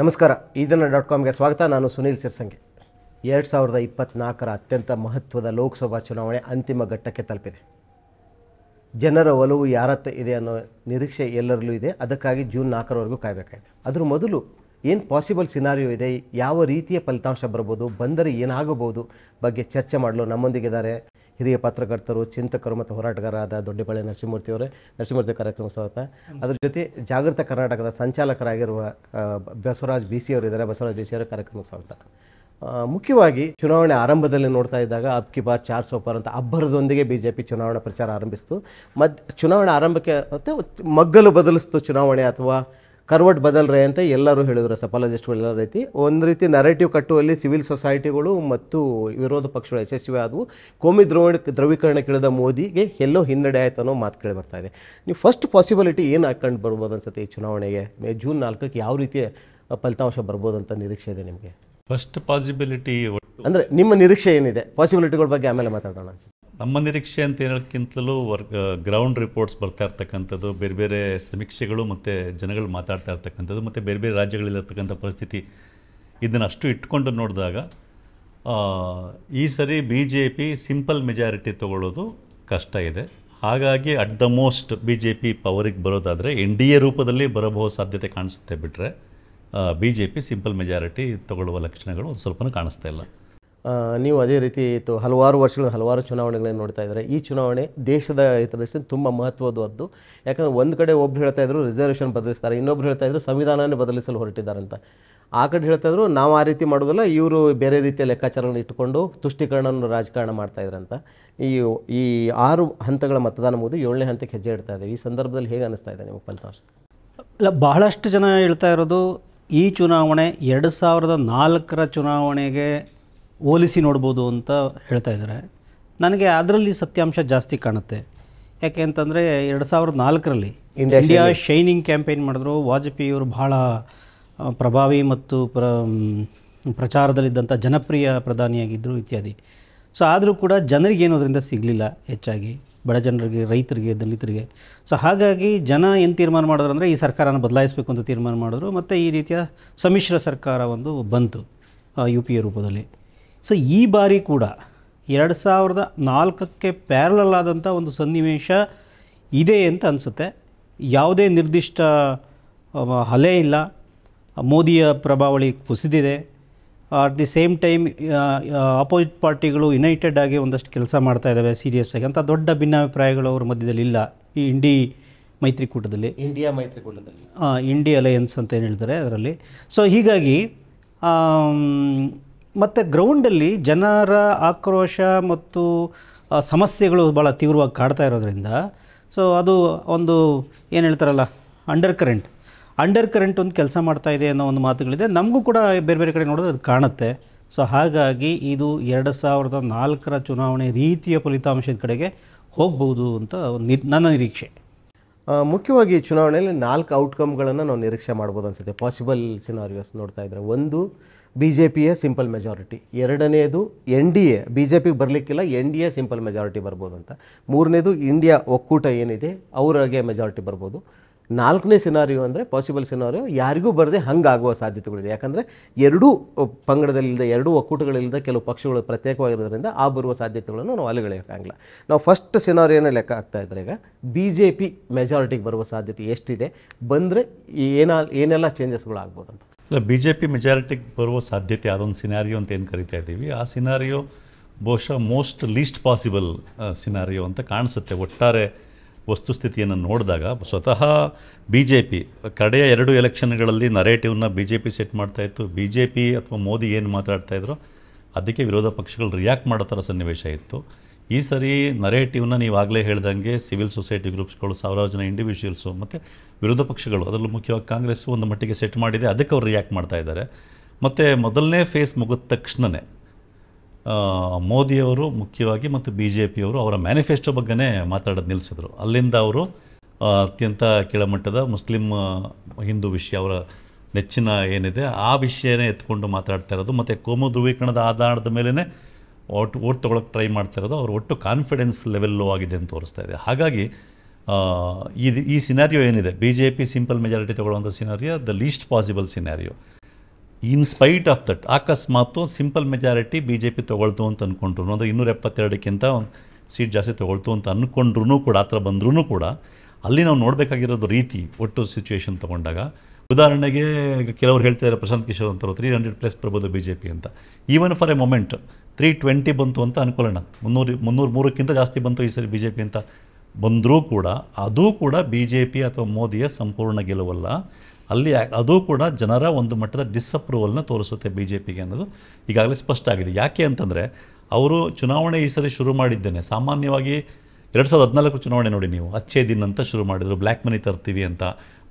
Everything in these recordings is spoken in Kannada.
ನಮಸ್ಕಾರ ಈ ದಿನ ಡಾಟ್ ಕಾಮ್ಗೆ ಸ್ವಾಗತ ನಾನು ಸುನೀಲ್ ಸಿರ್ಸಂಗೆ ಎರಡು ಸಾವಿರದ ಇಪ್ಪತ್ನಾಲ್ಕರ ಅತ್ಯಂತ ಮಹತ್ವದ ಲೋಕಸಭಾ ಚುನಾವಣೆ ಅಂತಿಮ ಘಟ್ಟಕ್ಕೆ ತಲುಪಿದೆ ಜನರ ಒಲವು ಯಾರತ್ತ ಇದೆ ಅನ್ನೋ ನಿರೀಕ್ಷೆ ಎಲ್ಲರಲ್ಲೂ ಇದೆ ಅದಕ್ಕಾಗಿ ಜೂನ್ ನಾಲ್ಕರವರೆಗೂ ಕಾಯಬೇಕಾಗಿದೆ ಅದರ ಮೊದಲು ಏನು ಪಾಸಿಬಲ್ ಸಿನಾರಿಯೋ ಇದೆ ಯಾವ ರೀತಿಯ ಫಲಿತಾಂಶ ಬರ್ಬೋದು ಬಂದರೆ ಏನಾಗಬಹುದು ಬಗ್ಗೆ ಚರ್ಚೆ ಮಾಡಲು ನಮ್ಮೊಂದಿಗಿದ್ದಾರೆ ಹಿರಿಯ ಪತ್ರಕರ್ತರು ಚಿಂತಕರು ಮತ್ತು ಹೋರಾಟಗಾರರಾದ ದೊಡ್ಡಬಳ್ಳಿ ನರಸಿಂಹಮೂರ್ತಿಯವರೇ ನರಸಿಂಹಮೂರ್ತಿ ಕಾರ್ಯಕ್ರಮ ಸ್ವಾಗತ ಅದರ ಜೊತೆ ಜಾಗೃತ ಕರ್ನಾಟಕದ ಸಂಚಾಲಕರಾಗಿರುವ ಬಸವರಾಜ್ ಬಿ ಸಿ ಇದ್ದಾರೆ ಬಸವರಾಜ್ ಬಿ ಸಿ ಅವರ ಕಾರ್ಯಕ್ರಮ ಸ್ವಾಗತ ಮುಖ್ಯವಾಗಿ ಚುನಾವಣೆ ಆರಂಭದಲ್ಲಿ ನೋಡ್ತಾ ಇದ್ದಾಗ ಅಬ್ ಕಿ ಬಾರ್ ಚಾರ್ ಸೋಪರ್ ಅಂತ ಅಬ್ಬರದೊಂದಿಗೆ ಬಿ ಜೆ ಪಿ ಚುನಾವಣಾ ಪ್ರಚಾರ ಆರಂಭಿಸಿತು ಮದ್ ಚುನಾವಣೆ ಆರಂಭಕ್ಕೆ ಮತ್ತು ಮಗ್ಗಲು ಬದಲಿಸ್ತು ಚುನಾವಣೆ ಅಥವಾ ಕರ್ವಟ್ ಬದಲ್ರೆ ಅಂತ ಎಲ್ಲರೂ ಹೇಳಿದ್ರು ಎಲ್ಲ ರೀತಿ ಒಂದು ರೀತಿ ನರೇಟಿವ್ ಕಟ್ಟುವಲ್ಲಿ ಸಿವಿಲ್ ಸೊಸೈಟಿಗಳು ಮತ್ತು ವಿರೋಧ ಪಕ್ಷಗಳು ಯಶಸ್ವಿ ಆದವು ಕೋಮಿ ದ್ರವಣ ದ್ರವೀಕರಣಕ್ಕಿಳಿದ ಮೋದಿಗೆ ಎಲ್ಲೋ ಹಿನ್ನಡೆ ಆಯ್ತು ಅನ್ನೋ ಮಾತು ಕೇಳಿ ಬರ್ತಾ ಇದೆ ನೀವು ಫಸ್ಟ್ ಪಾಸಿಬಿಲಿಟಿ ಏನು ಹಾಕೊಂಡು ಬರ್ಬೋದು ಅನ್ಸುತ್ತೆ ಈ ಚುನಾವಣೆಗೆ ಮೇ ಜೂನ್ ನಾಲ್ಕಕ್ಕೆ ಯಾವ ರೀತಿ ಫಲಿತಾಂಶ ಬರ್ಬೋದು ಅಂತ ನಿರೀಕ್ಷೆ ಇದೆ ನಿಮಗೆ ಫಸ್ಟ್ ಪಾಸಿಬಿಲಿಟಿ ಅಂದರೆ ನಿಮ್ಮ ನಿರೀಕ್ಷೆ ಏನಿದೆ ಪಾಸಿಬಿಲಿಟಿಗಳ ಬಗ್ಗೆ ಆಮೇಲೆ ಮಾತಾಡೋಣ ನಮ್ಮ ನಿರೀಕ್ಷೆ ಅಂತ ಹೇಳೋಕ್ಕಿಂತಲೂ ವರ್ಕ್ ಗ್ರೌಂಡ್ ರಿಪೋರ್ಟ್ಸ್ ಬರ್ತಾ ಇರ್ತಕ್ಕಂಥದ್ದು ಬೇರೆ ಬೇರೆ ಸಮೀಕ್ಷೆಗಳು ಮತ್ತು ಜನಗಳು ಮಾತಾಡ್ತಾ ಇರ್ತಕ್ಕಂಥದ್ದು ಮತ್ತು ಬೇರೆ ಬೇರೆ ರಾಜ್ಯಗಳಲ್ಲಿರ್ತಕ್ಕಂಥ ಪರಿಸ್ಥಿತಿ ಇದನ್ನು ಅಷ್ಟು ಇಟ್ಕೊಂಡು ನೋಡಿದಾಗ ಈ ಸರಿ B J P simple majority ತೊಗೊಳ್ಳೋದು ಕಷ್ಟ ಇದೆ ಹಾಗಾಗಿ at the most B J P ಪವರಿಗೆ ಬರೋದಾದರೆ ಎನ್ ಡಿ ಎ ರೂಪದಲ್ಲಿ ಬರಬಹುದು ಸಾಧ್ಯತೆ ಕಾಣಿಸುತ್ತೆ ಬಿಟ್ಟರೆ B J P simple majority ತೊಗೊಳ್ಳುವ ಲಕ್ಷಣಗಳು ಸ್ವಲ್ಪನೂ ಕಾಣಿಸ್ತಾ ಇಲ್ಲ ನೀವು ಅದೇ ರೀತಿ ಇತ್ತು ಹಲವಾರು ವರ್ಷಗಳ ಹಲವಾರು ಚುನಾವಣೆಗಳನ್ನು ನೋಡ್ತಾ ಇದ್ದಾರೆ ಈ ಚುನಾವಣೆ ದೇಶದ ಹಿತದೃಷ್ಟಿ ತುಂಬ ಮಹತ್ವದ್ದು ಯಾಕಂದರೆ ಒಂದು ಕಡೆ ಒಬ್ರು ಹೇಳ್ತಾ ಇದ್ರು ರಿಸರ್ವೇಷನ್ ಬದಲಿಸ್ತಾರೆ ಇನ್ನೊಬ್ರು ಹೇಳ್ತಾ ಇದ್ರು ಸಂವಿಧಾನನೇ ಬದಲಿಸಲು ಹೊರಟಿದ್ದಾರಂತ ಆ ಕಡೆ ಹೇಳ್ತಾ ಇದ್ರು ನಾವು ಆ ರೀತಿ ಮಾಡೋದಲ್ಲ ಇವರು ಬೇರೆ ರೀತಿಯ ಲೆಕ್ಕಾಚಾರಗಳನ್ನ ಇಟ್ಟುಕೊಂಡು ತುಷ್ಟೀಕರಣವನ್ನು ರಾಜಕಾರಣ ಮಾಡ್ತಾ ಇದ್ರಂತ ಈ ಈ ಆರು ಹಂತಗಳ ಮತದಾನ ಮುಗಿದು ಏಳನೇ ಹಂತಕ್ಕೆ ಹೆಜ್ಜೆ ಇಡ್ತಾ ಇದೆ ಈ ಸಂದರ್ಭದಲ್ಲಿ ಹೇಗೆ ಅನಿಸ್ತಾ ಇದೆ ನಿಮಗೆ ಫಲಿತಾಂಶ ಇಲ್ಲ ಬಹಳಷ್ಟು ಜನ ಹೇಳ್ತಾ ಇರೋದು ಈ ಚುನಾವಣೆ ಎರಡು ಸಾವಿರದ ನಾಲ್ಕರ ಚುನಾವಣೆಗೆ ಹೋಲಿಸಿ ನೋಡ್ಬೋದು ಅಂತ ಹೇಳ್ತಾ ಇದ್ದಾರೆ ನನಗೆ ಅದರಲ್ಲಿ ಸತ್ಯಾಂಶ ಜಾಸ್ತಿ ಕಾಣುತ್ತೆ ಯಾಕೆ ಅಂತಂದರೆ ಎರಡು ಸಾವಿರದ ನಾಲ್ಕರಲ್ಲಿ ಇಂಡಿಯಾ ಶೈನಿಂಗ್ ಕ್ಯಾಂಪೇನ್ ಮಾಡಿದ್ರು ವಾಜಪೇಯಿಯವರು ಬಹಳ ಪ್ರಭಾವಿ ಮತ್ತು ಪ್ರ ಪ್ರಚಾರದಲ್ಲಿದ್ದಂಥ ಜನಪ್ರಿಯ ಪ್ರಧಾನಿಯಾಗಿದ್ದರು ಇತ್ಯಾದಿ ಸೊ ಆದರೂ ಕೂಡ ಜನರಿಗೇನು ಅದರಿಂದ ಸಿಗಲಿಲ್ಲ ಹೆಚ್ಚಾಗಿ ಬಡ ಜನರಿಗೆ ರೈತರಿಗೆ ದಲಿತರಿಗೆ ಸೊ ಹಾಗಾಗಿ ಜನ ಏನು ತೀರ್ಮಾನ ಮಾಡಿದ್ರು ಅಂದರೆ ಈ ಸರ್ಕಾರನ ಬದಲಾಯಿಸಬೇಕು ಅಂತ ತೀರ್ಮಾನ ಮಾಡಿದ್ರು ಮತ್ತು ಈ ರೀತಿಯ ಸಮ್ಮಿಶ್ರ ಸರ್ಕಾರ ಒಂದು ಬಂತು ಯು ಪಿ ಎ ರೂಪದಲ್ಲಿ ಸೊ ಈ ಬಾರಿ ಕೂಡ ಎರಡು ಸಾವಿರದ ನಾಲ್ಕಕ್ಕೆ ಪ್ಯಾರಲಲ್ ಆದಂಥ ಒಂದು ಸನ್ನಿವೇಶ ಇದೆ ಅಂತ ಅನಿಸುತ್ತೆ ಯಾವುದೇ ನಿರ್ದಿಷ್ಟ ಹಲೆ ಇಲ್ಲ ಮೋದಿಯ ಪ್ರಭಾವಳಿ ಕುಸಿದಿದೆ at the same time opposite ಪಾರ್ಟಿಗಳು ಯುನೈಟೆಡ್ ಆಗಿ ಒಂದಷ್ಟು ಕೆಲಸ ಮಾಡ್ತಾ ಇದ್ದಾವೆ ಸೀರಿಯಸ್ ಆಗಿ ಅಂಥ ದೊಡ್ಡ ಭಿನ್ನಾಭಿಪ್ರಾಯಗಳು ಅವ್ರ ಮಧ್ಯದಲ್ಲಿ ಇಲ್ಲ ಈ ಇಂಡಿ ಮೈತ್ರಿಕೂಟದಲ್ಲಿ ಇಂಡಿಯಾ ಮೈತ್ರಿಕೂಟದಲ್ಲಿ ಇಂಡಿ ಅಲಯನ್ಸ್ ಅಂತ ಏನು ಹೇಳ್ತಾರೆ ಅದರಲ್ಲಿ ಸೊ ಹೀಗಾಗಿ ಮತ್ತು ಗ್ರೌಂಡಲ್ಲಿ ಜನರ ಆಕ್ರೋಶ ಮತ್ತು ಸಮಸ್ಯೆಗಳು ಭಾಳ ತೀವ್ರವಾಗಿ ಕಾಡ್ತಾ ಇರೋದ್ರಿಂದ ಸೊ ಅದು ಒಂದು ಏನು ಹೇಳ್ತಾರಲ್ಲ ಅಂಡರ್ ಕರೆಂಟ್ ಅಂಡರ್ ಕರೆಂಟ್ ಒಂದು ಕೆಲಸ ಮಾಡ್ತಾ ಇದೆ ಅನ್ನೋ ಒಂದು ಮಾತುಗಳಿದೆ ನಮಗೂ ಕೂಡ ಬೇರೆ ಬೇರೆ ಕಡೆ ನೋಡಿದ್ರೆ ಅದು ಕಾಣುತ್ತೆ ಸೊ ಹಾಗಾಗಿ ಇದು ಎರಡು ಸಾವಿರದ ನಾಲ್ಕರ ಚುನಾವಣೆ ರೀತಿಯ ಫಲಿತಾಂಶದ ಕಡೆಗೆ ಹೋಗ್ಬೋದು ಅಂತ ಒಂದು ನನ್ನ ನಿರೀಕ್ಷೆ ಮುಖ್ಯವಾಗಿ ಚುನಾವಣೆಯಲ್ಲಿ ನಾಲ್ಕು ಔಟ್ಕಮ್ಗಳನ್ನು ನಾವು ನಿರೀಕ್ಷೆ ಮಾಡ್ಬೋದು ಅನಿಸುತ್ತೆ ಪಾಸಿಬಲ್ ಸಿನಾರಿಯೋಸ್ ನೋಡ್ತಾ ಇದ್ದರೆ ಒಂದು ಬಿ ಜೆ ಪಿಯ ಸಿಂಪಲ್ ಮೆಜಾರಿಟಿ ಎರಡನೇದು N D A B J ಪಿಗೆ ಬರಲಿಕ್ಕಿಲ್ಲ N D A simple majority ಬರ್ಬೋದು ಅಂತ ಮೂರನೇದು ಇಂಡಿಯಾ ಒಕ್ಕೂಟ ಏನಿದೆ ಅವರಿಗೆ ಮೆಜಾರಿಟಿ ಬರ್ಬೋದು ನಾಲ್ಕನೇ ಸಿನಾರಿಯೋ ಅಂದರೆ ಪಾಸಿಬಲ್ ಸಿನಾರಿಯೋ ಯಾರಿಗೂ ಬರದೆ ಹಂಗಾಗುವ ಸಾಧ್ಯತೆಗಳಿದೆ ಯಾಕಂದರೆ ಎರಡೂ ಪಂಗಡದಲ್ಲಿದ್ದ ಎರಡೂ ಒಕ್ಕೂಟಗಳಿಲ್ಲದ ಕೆಲವು ಪಕ್ಷಗಳು ಪ್ರತ್ಯೇಕವಾಗಿರೋದ್ರಿಂದ ಆ ಬರುವ ಸಾಧ್ಯತೆಗಳನ್ನು ನಾವು ಅಲ್ಲಿಗಳಿರೋಕ್ಕಾಗಲ್ಲ ನಾವು ಫಸ್ಟ್ ಸಿನಾರಿಯೋನ ಲೆಕ್ಕ ಆಗ್ತಾ ಇದ್ದರೆ ಈಗ ಬಿ ಜೆ ಪಿ ಮೆಜಾರಿಟಿಗೆ ಬರುವ ಸಾಧ್ಯತೆ ಎಷ್ಟಿದೆ ಬಂದರೆ ಏನ ಏನೆಲ್ಲ ಚೇಂಜಸ್ಗಳು ಆಗ್ಬೋದು ಅಂತ ಇಲ್ಲ ಬಿ ಜೆ ಪಿ ಮೆಜಾರಿಟಿಗೆ ಬರುವ ಸಾಧ್ಯತೆ ಅದೊಂದು ಸಿನಾರಿಯೋ ಅಂತ ಏನು ಕರಿತಾ ಇದ್ದೀವಿ ಆ ಸಿನಾರಿಯೋ ಬಹುಶಃ ಮೋಸ್ಟ್ ಲೀಸ್ಟ್ ಪಾಸಿಬಲ್ ಸಿನಾರಿಯೋ ಅಂತ ಕಾಣಿಸುತ್ತೆ ಒಟ್ಟಾರೆ ವಸ್ತುಸ್ಥಿತಿಯನ್ನು ನೋಡಿದಾಗ ಸ್ವತಃ ಬಿ ಜೆ ಪಿ ಕಡೆಯ ಎರಡು ಎಲೆಕ್ಷನ್ಗಳಲ್ಲಿ ನರೇಟಿವ್ನ ಬಿ ಜೆ ಪಿ ಸೆಟ್ ಇತ್ತು ಬಿ ಜೆ ಪಿ ಅಥವಾ ಮೋದಿ ಏನು ಮಾತಾಡ್ತಾ ಇದ್ರು ಅದಕ್ಕೆ ವಿರೋಧ ಪಕ್ಷಗಳು ರಿಯಾಕ್ಟ್ ಮಾಡೋ ಥರ ಸನ್ನಿವೇಶ ಇತ್ತು ಈ ಸರಿ ನರೇಟಿವ್ನ ನೀವು ಆಗಲೇ ಹೇಳ್ದಂಗೆ ಸಿವಿಲ್ ಸೊಸೈಟಿ ಗ್ರೂಪ್ಸ್ಗಳು ಸಾವಿರಾರು ಜನ ಇಂಡಿವಿಜುವಲ್ಸು ಮತ್ತು ವಿರೋಧ ಪಕ್ಷಗಳು ಅದರಲ್ಲೂ ಮುಖ್ಯವಾಗಿ ಕಾಂಗ್ರೆಸ್ಸು ಒಂದು ಮಟ್ಟಿಗೆ ಸೆಟ್ ಮಾಡಿದೆ ಅದಕ್ಕೆ ಅವ್ರು ರಿಯಾಕ್ಟ್ ಮಾಡ್ತಾ ಇದ್ದಾರೆ ಮತ್ತು ಮೊದಲನೇ ಫೇಸ್ ಮುಗಿದ ತಕ್ಷಣವೇ ಮೋದಿಯವರು ಮುಖ್ಯವಾಗಿ ಮತ್ತು ಬಿ ಜೆ ಪಿಯವರು ಅವರ ಮ್ಯಾನಿಫೆಸ್ಟೋ ಬಗ್ಗೆ ಮಾತಾಡೋದು ನಿಲ್ಲಿಸಿದರು ಅಲ್ಲಿಂದ ಅವರು ಅತ್ಯಂತ ಕೆಳಮಟ್ಟದ ಮುಸ್ಲಿಂ ಹಿಂದೂ ವಿಷಯ ಅವರ ನೆಚ್ಚಿನ ಏನಿದೆ ಆ ವಿಷಯನೇ ಎತ್ಕೊಂಡು ಮಾತಾಡ್ತಾ ಇರೋದು ಮತ್ತು ಕೋಮು ಧ್ರುವೀಕರಣದ ಆಧಾರದ ಮೇಲೇ ಓಟ್ ಓಟ್ ತೊಗೊಳಕ್ಕೆ ಟ್ರೈ ಮಾಡ್ತಾ ಇರೋದು ಅವ್ರ ಒಟ್ಟು ಕಾನ್ಫಿಡೆನ್ಸ್ ಲೆವೆಲ್ಲು ಆಗಿದೆ ಅಂತ ತೋರಿಸ್ತಾ ಇದೆ ಹಾಗಾಗಿ ಇದು ಈ ಸಿನಾರಿಯೋ ಏನಿದೆ B J P simple majority ತೊಗೊಳ್ಳುವಂಥ scenario the least possible scenario in spite of that ಅಕಸ್ಮಾತು simple majority B J P ತೊಗೊಳ್ತು ಅಂತ ಅಂದ್ಕೊಂಡ್ರು ಅಂದರೆ ಇನ್ನೂರ ಎಪ್ಪತ್ತೆರಡಕ್ಕಿಂತ ಒಂದು ಸೀಟ್ ಜಾಸ್ತಿ ತೊಗೊಳ್ತು ಅಂತ ಅಂದ್ಕೊಂಡ್ರೂ ಕೂಡ ಆ ಥರ ಬಂದ್ರೂ ಕೂಡ ಅಲ್ಲಿ ನಾವು ನೋಡಬೇಕಾಗಿರೋದು ರೀತಿ ಒಟ್ಟು ಸಿಚುವೇಶನ್ ತೊಗೊಂಡಾಗ ಉದಾಹರಣೆಗೆ ಕೆಲವರು ಹೇಳ್ತಿದ್ದಾರೆ ಪ್ರಶಾಂತ್ ಕಿಶೋರ್ ಅಂತವರು ತ್ರೀ ಹಂಡ್ರೆಡ್ ಪ್ಲಸ್ ಬರ್ಬೋದು ಬಿ ಜೆ ಪಿ ಅಂತ even for a moment three twenty ಬಂತು ಅಂತ ಅನ್ಕೊಳ್ಳೋಣ ಮುನ್ನೂರು ಮುನ್ನೂರು ಮೂರಕ್ಕಿಂತ ಜಾಸ್ತಿ ಬಂತು ಈ ಸರಿ ಬಿ ಜೆ ಪಿ ಅಂತ ಬಂದರೂ ಕೂಡ ಅದೂ ಕೂಡ ಬಿ ಜೆ ಪಿ ಅಥವಾ ಮೋದಿಯ ಸಂಪೂರ್ಣ ಗೆಲುವಲ್ಲ ಅಲ್ಲಿ ಅದು ಕೂಡ ಜನರ ಒಂದು ಮಟ್ಟದ ಡಿಸ್ಅಪ್ರೂವಲ್ನ ತೋರಿಸುತ್ತೆ ಬಿ ಜೆ ಪಿಗೆ ಅನ್ನೋದು ಈಗಾಗಲೇ ಸ್ಪಷ್ಟ ಆಗಿದೆ ಯಾಕೆ ಅಂತಂದರೆ ಅವರು ಚುನಾವಣೆ ಈ ಸರಿ ಶುರು ಮಾಡಿದ್ದೇನೆ ಸಾಮಾನ್ಯವಾಗಿ ಎರಡು ಸಾವಿರದ ಹದಿನಾಲ್ಕು ಚುನಾವಣೆ ನೋಡಿ ನೀವು ಅಚ್ಚೆ ದಿನ ಅಂತ ಶುರು ಮಾಡಿದರು ಬ್ಲ್ಯಾಕ್ ಮನಿ ತರ್ತೀವಿ ಅಂತ